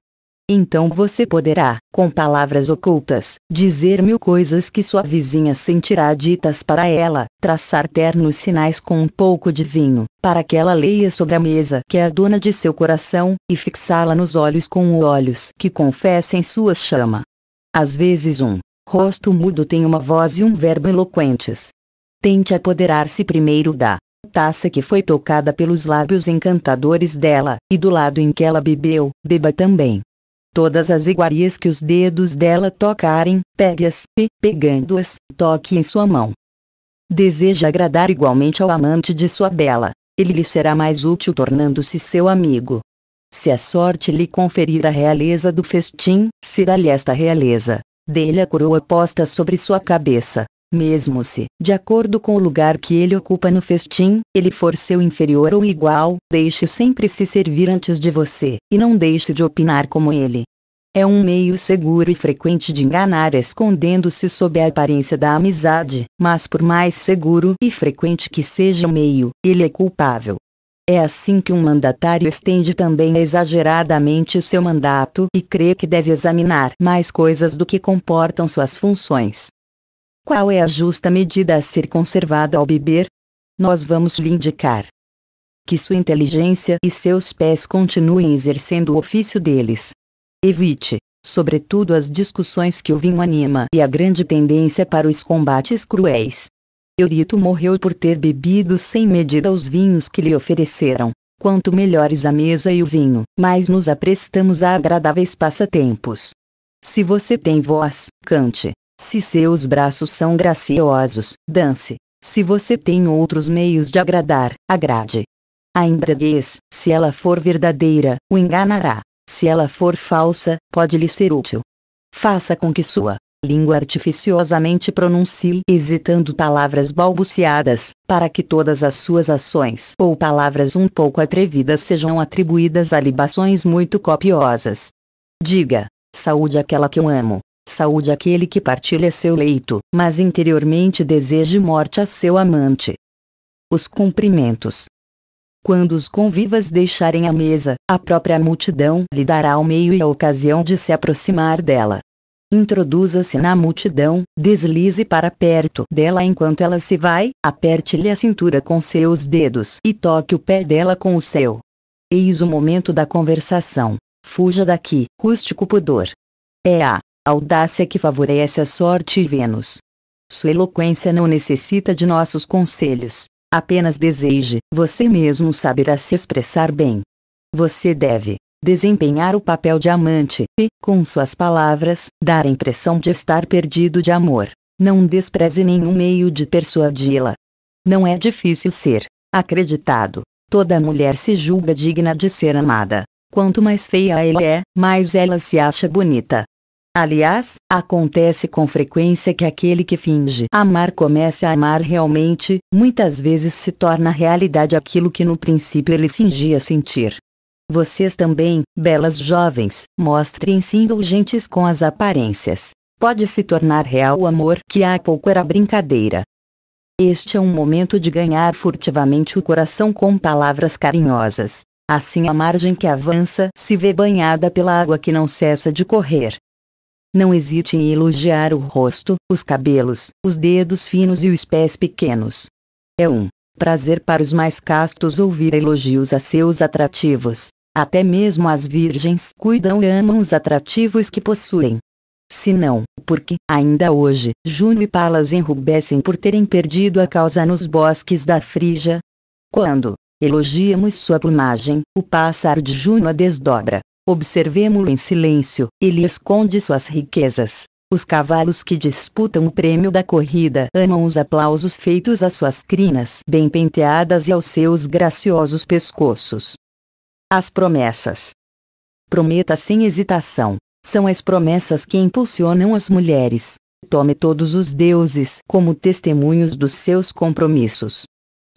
Então você poderá, com palavras ocultas, dizer mil coisas que sua vizinha sentirá ditas para ela, traçar ternos sinais com um pouco de vinho, para que ela leia sobre a mesa que é a dona de seu coração, e fixá-la nos olhos com olhos que confessem sua chama. Às vezes um rosto mudo tem uma voz e um verbo eloquentes. Tente apoderar-se primeiro da taça que foi tocada pelos lábios encantadores dela, e do lado em que ela bebeu, beba também. Todas as iguarias que os dedos dela tocarem, pegue-as, e, pegando-as, toque em sua mão. Deseja agradar igualmente ao amante de sua bela. Ele lhe será mais útil tornando-se seu amigo. Se a sorte lhe conferir a realeza do festim, será-lhe esta realeza. Dê-lhe a coroa posta sobre sua cabeça mesmo se, de acordo com o lugar que ele ocupa no festim, ele for seu inferior ou igual, deixe sempre se servir antes de você, e não deixe de opinar como ele. É um meio seguro e frequente de enganar escondendo-se sob a aparência da amizade, mas por mais seguro e frequente que seja o meio, ele é culpável. É assim que um mandatário estende também exageradamente seu mandato e crê que deve examinar mais coisas do que comportam suas funções. Qual é a justa medida a ser conservada ao beber? Nós vamos lhe indicar que sua inteligência e seus pés continuem exercendo o ofício deles. Evite, sobretudo, as discussões que o vinho anima e a grande tendência para os combates cruéis. Eurito morreu por ter bebido sem medida os vinhos que lhe ofereceram. Quanto melhores a mesa e o vinho, mais nos aprestamos a agradáveis passatempos. Se você tem voz, cante. Se seus braços são graciosos, dance. Se você tem outros meios de agradar, agrade. A embriaguez, se ela for verdadeira, o enganará. Se ela for falsa, pode lhe ser útil. Faça com que sua língua artificiosamente pronuncie hesitando palavras balbuciadas, para que todas as suas ações ou palavras um pouco atrevidas sejam atribuídas a libações muito copiosas. Diga: saúde aquela que eu amo, Saúde aquele que partilha seu leito, mas interiormente deseje morte a seu amante. Os cumprimentos. Quando os convivas deixarem a mesa, a própria multidão lhe dará o meio e a ocasião de se aproximar dela. Introduza-se na multidão, deslize para perto dela enquanto ela se vai, aperte-lhe a cintura com seus dedos e toque o pé dela com o seu. Eis o momento da conversação. Fuja daqui, rústico pudor. É a audácia que favorece a sorte e Vênus. Sua eloquência não necessita de nossos conselhos, apenas deseje, você mesmo saberá se expressar bem. Você deve desempenhar o papel de amante e, com suas palavras, dar a impressão de estar perdido de amor. Não despreze nenhum meio de persuadi-la. Não é difícil ser acreditado. Toda mulher se julga digna de ser amada. Quanto mais feia ela é, mais ela se acha bonita. Aliás, acontece com frequência que aquele que finge amar comece a amar realmente, muitas vezes se torna realidade aquilo que no princípio ele fingia sentir. Vocês também, belas jovens, mostrem-se indulgentes com as aparências. Pode se tornar real o amor que há pouco era brincadeira. Este é um momento de ganhar furtivamente o coração com palavras carinhosas. Assim a margem que avança se vê banhada pela água que não cessa de correr. Não hesite em elogiar o rosto, os cabelos, os dedos finos e os pés pequenos. É um prazer para os mais castos ouvir elogios a seus atrativos. Até mesmo as virgens cuidam e amam os atrativos que possuem. Se não, porque, ainda hoje, Juno e Palas enrubescem por terem perdido a causa nos bosques da Frígia. Quando elogiamos sua plumagem, o pássaro de Juno a desdobra, Observemo-lo em silêncio, ele esconde suas riquezas. Os cavalos que disputam o prêmio da corrida amam os aplausos feitos às suas crinas bem penteadas e aos seus graciosos pescoços. As promessas. Prometa sem hesitação. São as promessas que impulsionam as mulheres. Tome todos os deuses como testemunhos dos seus compromissos.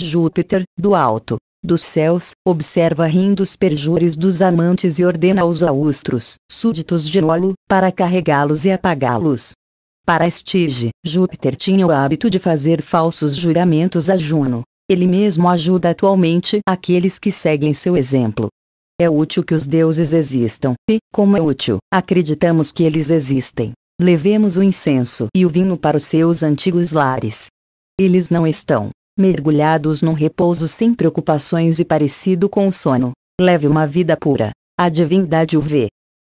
Júpiter, do alto, dos céus, observa rindo os perjures dos amantes e ordena aos austros, súditos de Olo, para carregá-los e apagá-los. Para Estige, Júpiter tinha o hábito de fazer falsos juramentos a Juno. Ele mesmo ajuda atualmente aqueles que seguem seu exemplo. É útil que os deuses existam, e, como é útil, acreditamos que eles existem. Levemos o incenso e o vinho para os seus antigos lares. Eles não estão, mergulhados num repouso sem preocupações e parecido com o sono. Leve uma vida pura. A divindade o vê.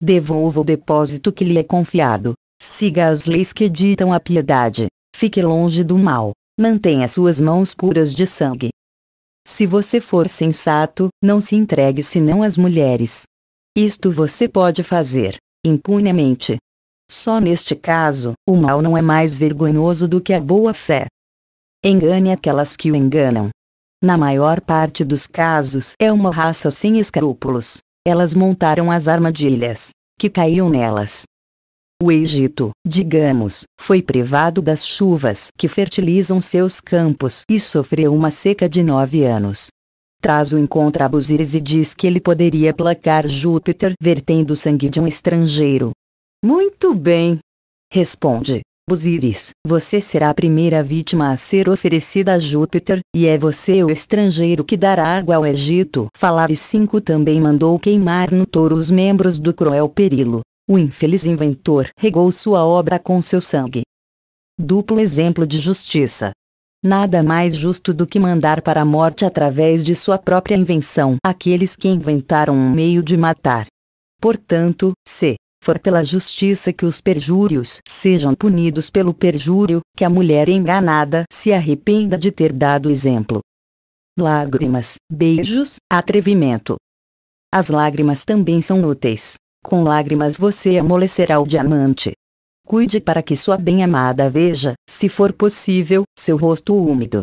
Devolva o depósito que lhe é confiado. Siga as leis que ditam a piedade. Fique longe do mal. Mantenha suas mãos puras de sangue. Se você for sensato, não se entregue senão às mulheres. Isto você pode fazer, impunemente. Só neste caso, o mal não é mais vergonhoso do que a boa fé engane aquelas que o enganam. Na maior parte dos casos é uma raça sem escrúpulos. Elas montaram as armadilhas que caíam nelas. O Egito, digamos, foi privado das chuvas que fertilizam seus campos e sofreu uma seca de nove anos. Traz o encontra Abusires e diz que ele poderia placar Júpiter vertendo o sangue de um estrangeiro. Muito bem. Responde. Busiris, você será a primeira vítima a ser oferecida a Júpiter, e é você o estrangeiro que dará água ao Egito. Falares 5 também mandou queimar no touro os membros do cruel perilo. O infeliz inventor regou sua obra com seu sangue. Duplo exemplo de justiça. Nada mais justo do que mandar para a morte através de sua própria invenção aqueles que inventaram um meio de matar. Portanto, se, for pela justiça que os perjúrios sejam punidos pelo perjúrio, que a mulher enganada se arrependa de ter dado exemplo. Lágrimas, beijos, atrevimento. As lágrimas também são úteis. Com lágrimas você amolecerá o diamante. Cuide para que sua bem-amada veja, se for possível, seu rosto úmido.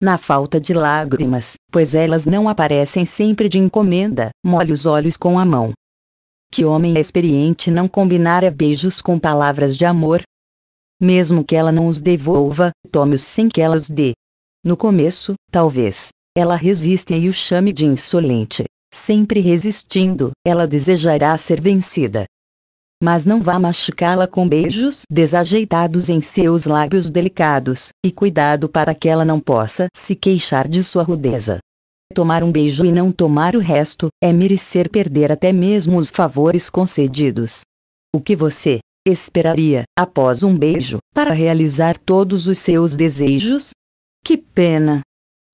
Na falta de lágrimas, pois elas não aparecem sempre de encomenda, molhe os olhos com a mão que homem é experiente não combinara é beijos com palavras de amor? Mesmo que ela não os devolva, tome-os sem que ela os dê. No começo, talvez, ela resista e o chame de insolente. Sempre resistindo, ela desejará ser vencida. Mas não vá machucá-la com beijos desajeitados em seus lábios delicados, e cuidado para que ela não possa se queixar de sua rudeza. Tomar um beijo e não tomar o resto é merecer perder até mesmo os favores concedidos. O que você esperaria após um beijo para realizar todos os seus desejos? Que pena!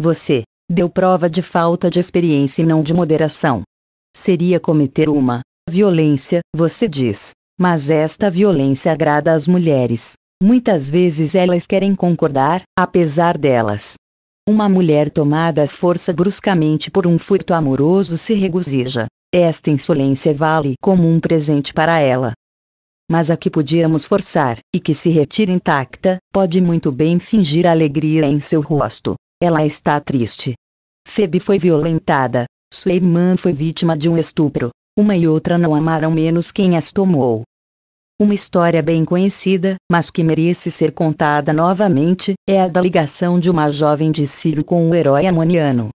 Você deu prova de falta de experiência e não de moderação. Seria cometer uma violência, você diz. Mas esta violência agrada às mulheres. Muitas vezes elas querem concordar, apesar delas uma mulher tomada à força bruscamente por um furto amoroso se regozija. Esta insolência vale como um presente para ela. Mas a que podíamos forçar, e que se retira intacta, pode muito bem fingir alegria em seu rosto. Ela está triste. Febe foi violentada. Sua irmã foi vítima de um estupro. Uma e outra não amaram menos quem as tomou. Uma história bem conhecida, mas que merece ser contada novamente, é a da ligação de uma jovem de Ciro com o herói amoniano.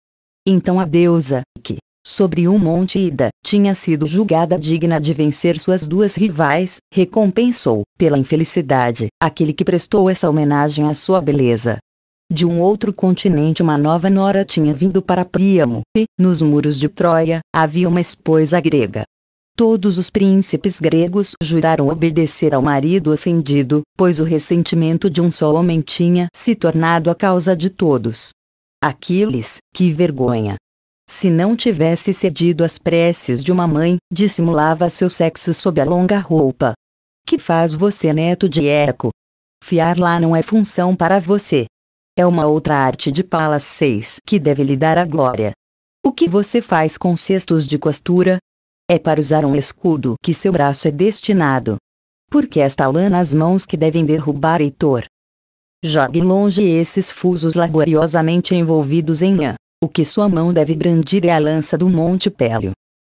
Então a deusa, que, sobre um monte Ida, tinha sido julgada digna de vencer suas duas rivais, recompensou, pela infelicidade, aquele que prestou essa homenagem à sua beleza. De um outro continente uma nova nora tinha vindo para Príamo, e, nos muros de Troia, havia uma esposa grega, Todos os príncipes gregos juraram obedecer ao marido ofendido, pois o ressentimento de um só homem tinha se tornado a causa de todos. Aquiles, que vergonha! Se não tivesse cedido às preces de uma mãe, dissimulava seu sexo sob a longa roupa. Que faz você, neto de Eco? Fiar lá não é função para você. É uma outra arte de Palas 6 que deve lhe dar a glória. O que você faz com cestos de costura, é para usar um escudo que seu braço é destinado. Porque esta lã nas mãos que devem derrubar Heitor. Jogue longe esses fusos laboriosamente envolvidos em lã. O que sua mão deve brandir é a lança do Monte Pélio.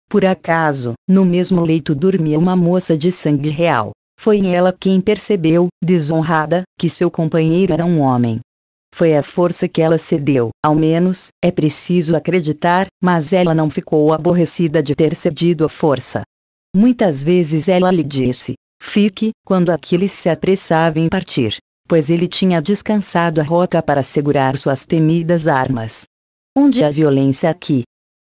Por acaso, no mesmo leito dormia uma moça de sangue real. Foi ela quem percebeu, desonrada, que seu companheiro era um homem, foi a força que ela cedeu. Ao menos, é preciso acreditar, mas ela não ficou aborrecida de ter cedido a força. Muitas vezes ela lhe disse: Fique, quando Aquiles se apressava em partir, pois ele tinha descansado a roca para segurar suas temidas armas. Onde a violência aqui?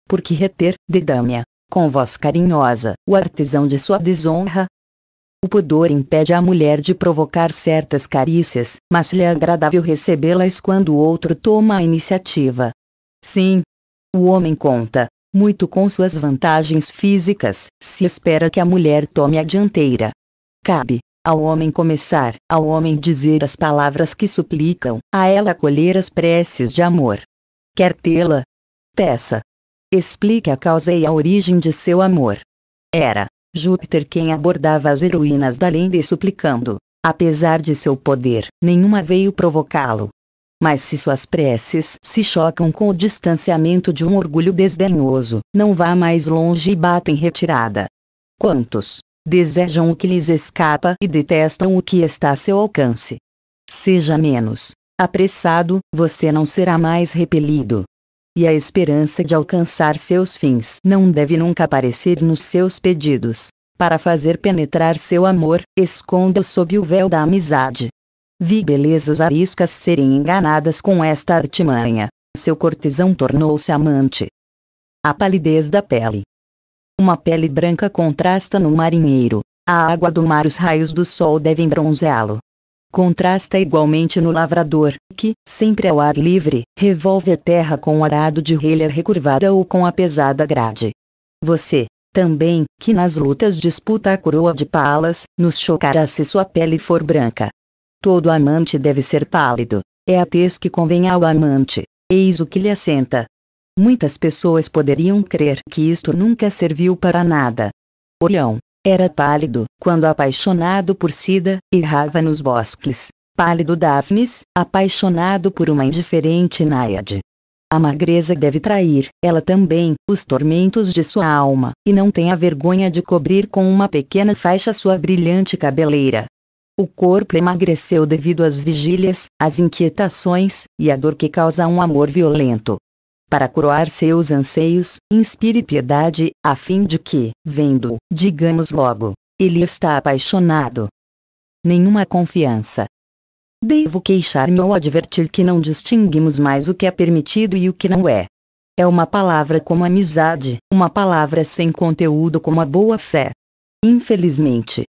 Por que reter, Dedâmia? Com voz carinhosa, o artesão de sua desonra, o pudor impede a mulher de provocar certas carícias, mas lhe é agradável recebê-las quando o outro toma a iniciativa. Sim. O homem conta muito com suas vantagens físicas, se espera que a mulher tome a dianteira. Cabe ao homem começar, ao homem dizer as palavras que suplicam, a ela colher as preces de amor. Quer tê-la? Peça. Explique a causa e a origem de seu amor. Era Júpiter quem abordava as heroínas da lenda e suplicando. Apesar de seu poder, nenhuma veio provocá-lo. Mas se suas preces se chocam com o distanciamento de um orgulho desdenhoso, não vá mais longe e bata em retirada. Quantos desejam o que lhes escapa e detestam o que está a seu alcance? Seja menos apressado, você não será mais repelido e a esperança de alcançar seus fins não deve nunca aparecer nos seus pedidos. Para fazer penetrar seu amor, esconda-o sob o véu da amizade. Vi belezas ariscas serem enganadas com esta artimanha. Seu cortesão tornou-se amante. A palidez da pele. Uma pele branca contrasta no marinheiro. A água do mar, os raios do sol devem bronzeá-lo. Contrasta igualmente no lavrador, que, sempre ao ar livre, revolve a terra com o arado de relha recurvada ou com a pesada grade. Você, também, que nas lutas disputa a coroa de palas, nos chocará se sua pele for branca. Todo amante deve ser pálido. É a tez que convém ao amante. Eis o que lhe assenta. Muitas pessoas poderiam crer que isto nunca serviu para nada. Orião, era pálido, quando apaixonado por Sida, errava nos bosques. Pálido Daphnis, apaixonado por uma indiferente Náiade. A magreza deve trair, ela também, os tormentos de sua alma, e não tem a vergonha de cobrir com uma pequena faixa sua brilhante cabeleira. O corpo emagreceu devido às vigílias, às inquietações, e à dor que causa um amor violento para coroar seus anseios, inspire piedade, a fim de que, vendo-o, digamos logo, ele está apaixonado. Nenhuma confiança. Devo queixar-me ou advertir que não distinguimos mais o que é permitido e o que não é. É uma palavra como amizade, uma palavra sem conteúdo como a boa-fé. Infelizmente,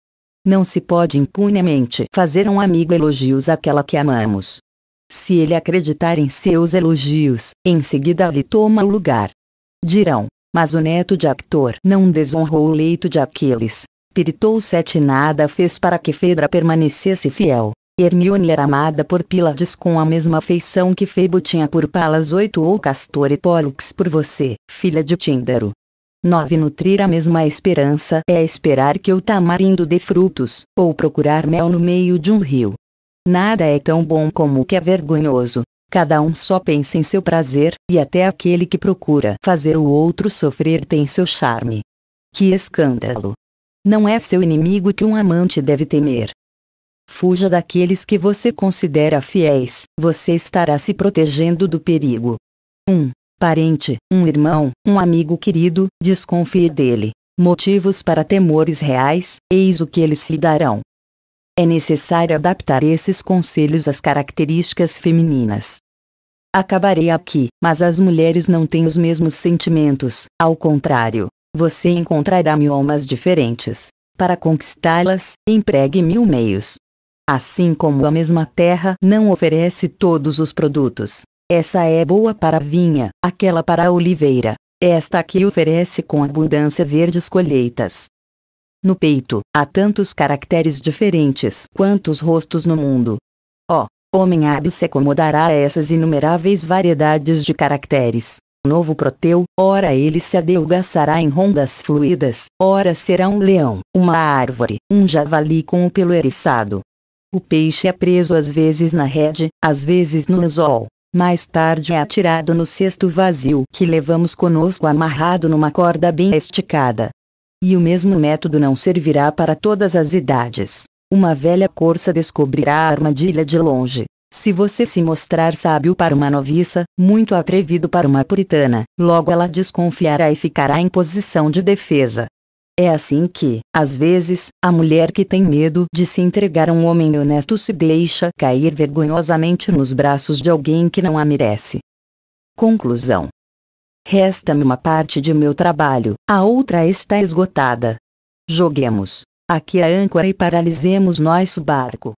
não se pode impunemente fazer um amigo elogios àquela que amamos se ele acreditar em seus elogios, em seguida lhe toma o lugar. Dirão, mas o neto de Actor não desonrou o leito de Aquiles. Piritou sete nada fez para que Fedra permanecesse fiel. Hermione era amada por Pylades com a mesma afeição que Febo tinha por Palas 8 ou Castor e Pollux por você, filha de Tíndaro. 9. Nutrir a mesma esperança é esperar que o tamarindo dê frutos, ou procurar mel no meio de um rio. Nada é tão bom como o que é vergonhoso. Cada um só pensa em seu prazer, e até aquele que procura fazer o outro sofrer tem seu charme. Que escândalo! Não é seu inimigo que um amante deve temer. Fuja daqueles que você considera fiéis, você estará se protegendo do perigo. Um parente, um irmão, um amigo querido, desconfie dele. Motivos para temores reais, eis o que eles se darão. É necessário adaptar esses conselhos às características femininas. Acabarei aqui, mas as mulheres não têm os mesmos sentimentos, ao contrário, você encontrará mil almas diferentes. Para conquistá-las, empregue mil meios. Assim como a mesma terra não oferece todos os produtos, essa é boa para a vinha, aquela para a oliveira, esta aqui oferece com abundância verdes colheitas no peito, há tantos caracteres diferentes quantos rostos no mundo. Ó, oh, homem hábil se acomodará a essas inumeráveis variedades de caracteres. novo Proteu, ora ele se adelgaçará em rondas fluídas, ora será um leão, uma árvore, um javali com o pelo eriçado. O peixe é preso às vezes na rede, às vezes no anzol. Mais tarde é atirado no cesto vazio que levamos conosco amarrado numa corda bem esticada. E o mesmo método não servirá para todas as idades. Uma velha corça descobrirá a armadilha de longe. Se você se mostrar sábio para uma noviça, muito atrevido para uma puritana, logo ela desconfiará e ficará em posição de defesa. É assim que, às vezes, a mulher que tem medo de se entregar a um homem honesto se deixa cair vergonhosamente nos braços de alguém que não a merece. Conclusão Resta-me uma parte de meu trabalho, a outra está esgotada. Joguemos aqui a âncora e paralisemos nosso barco.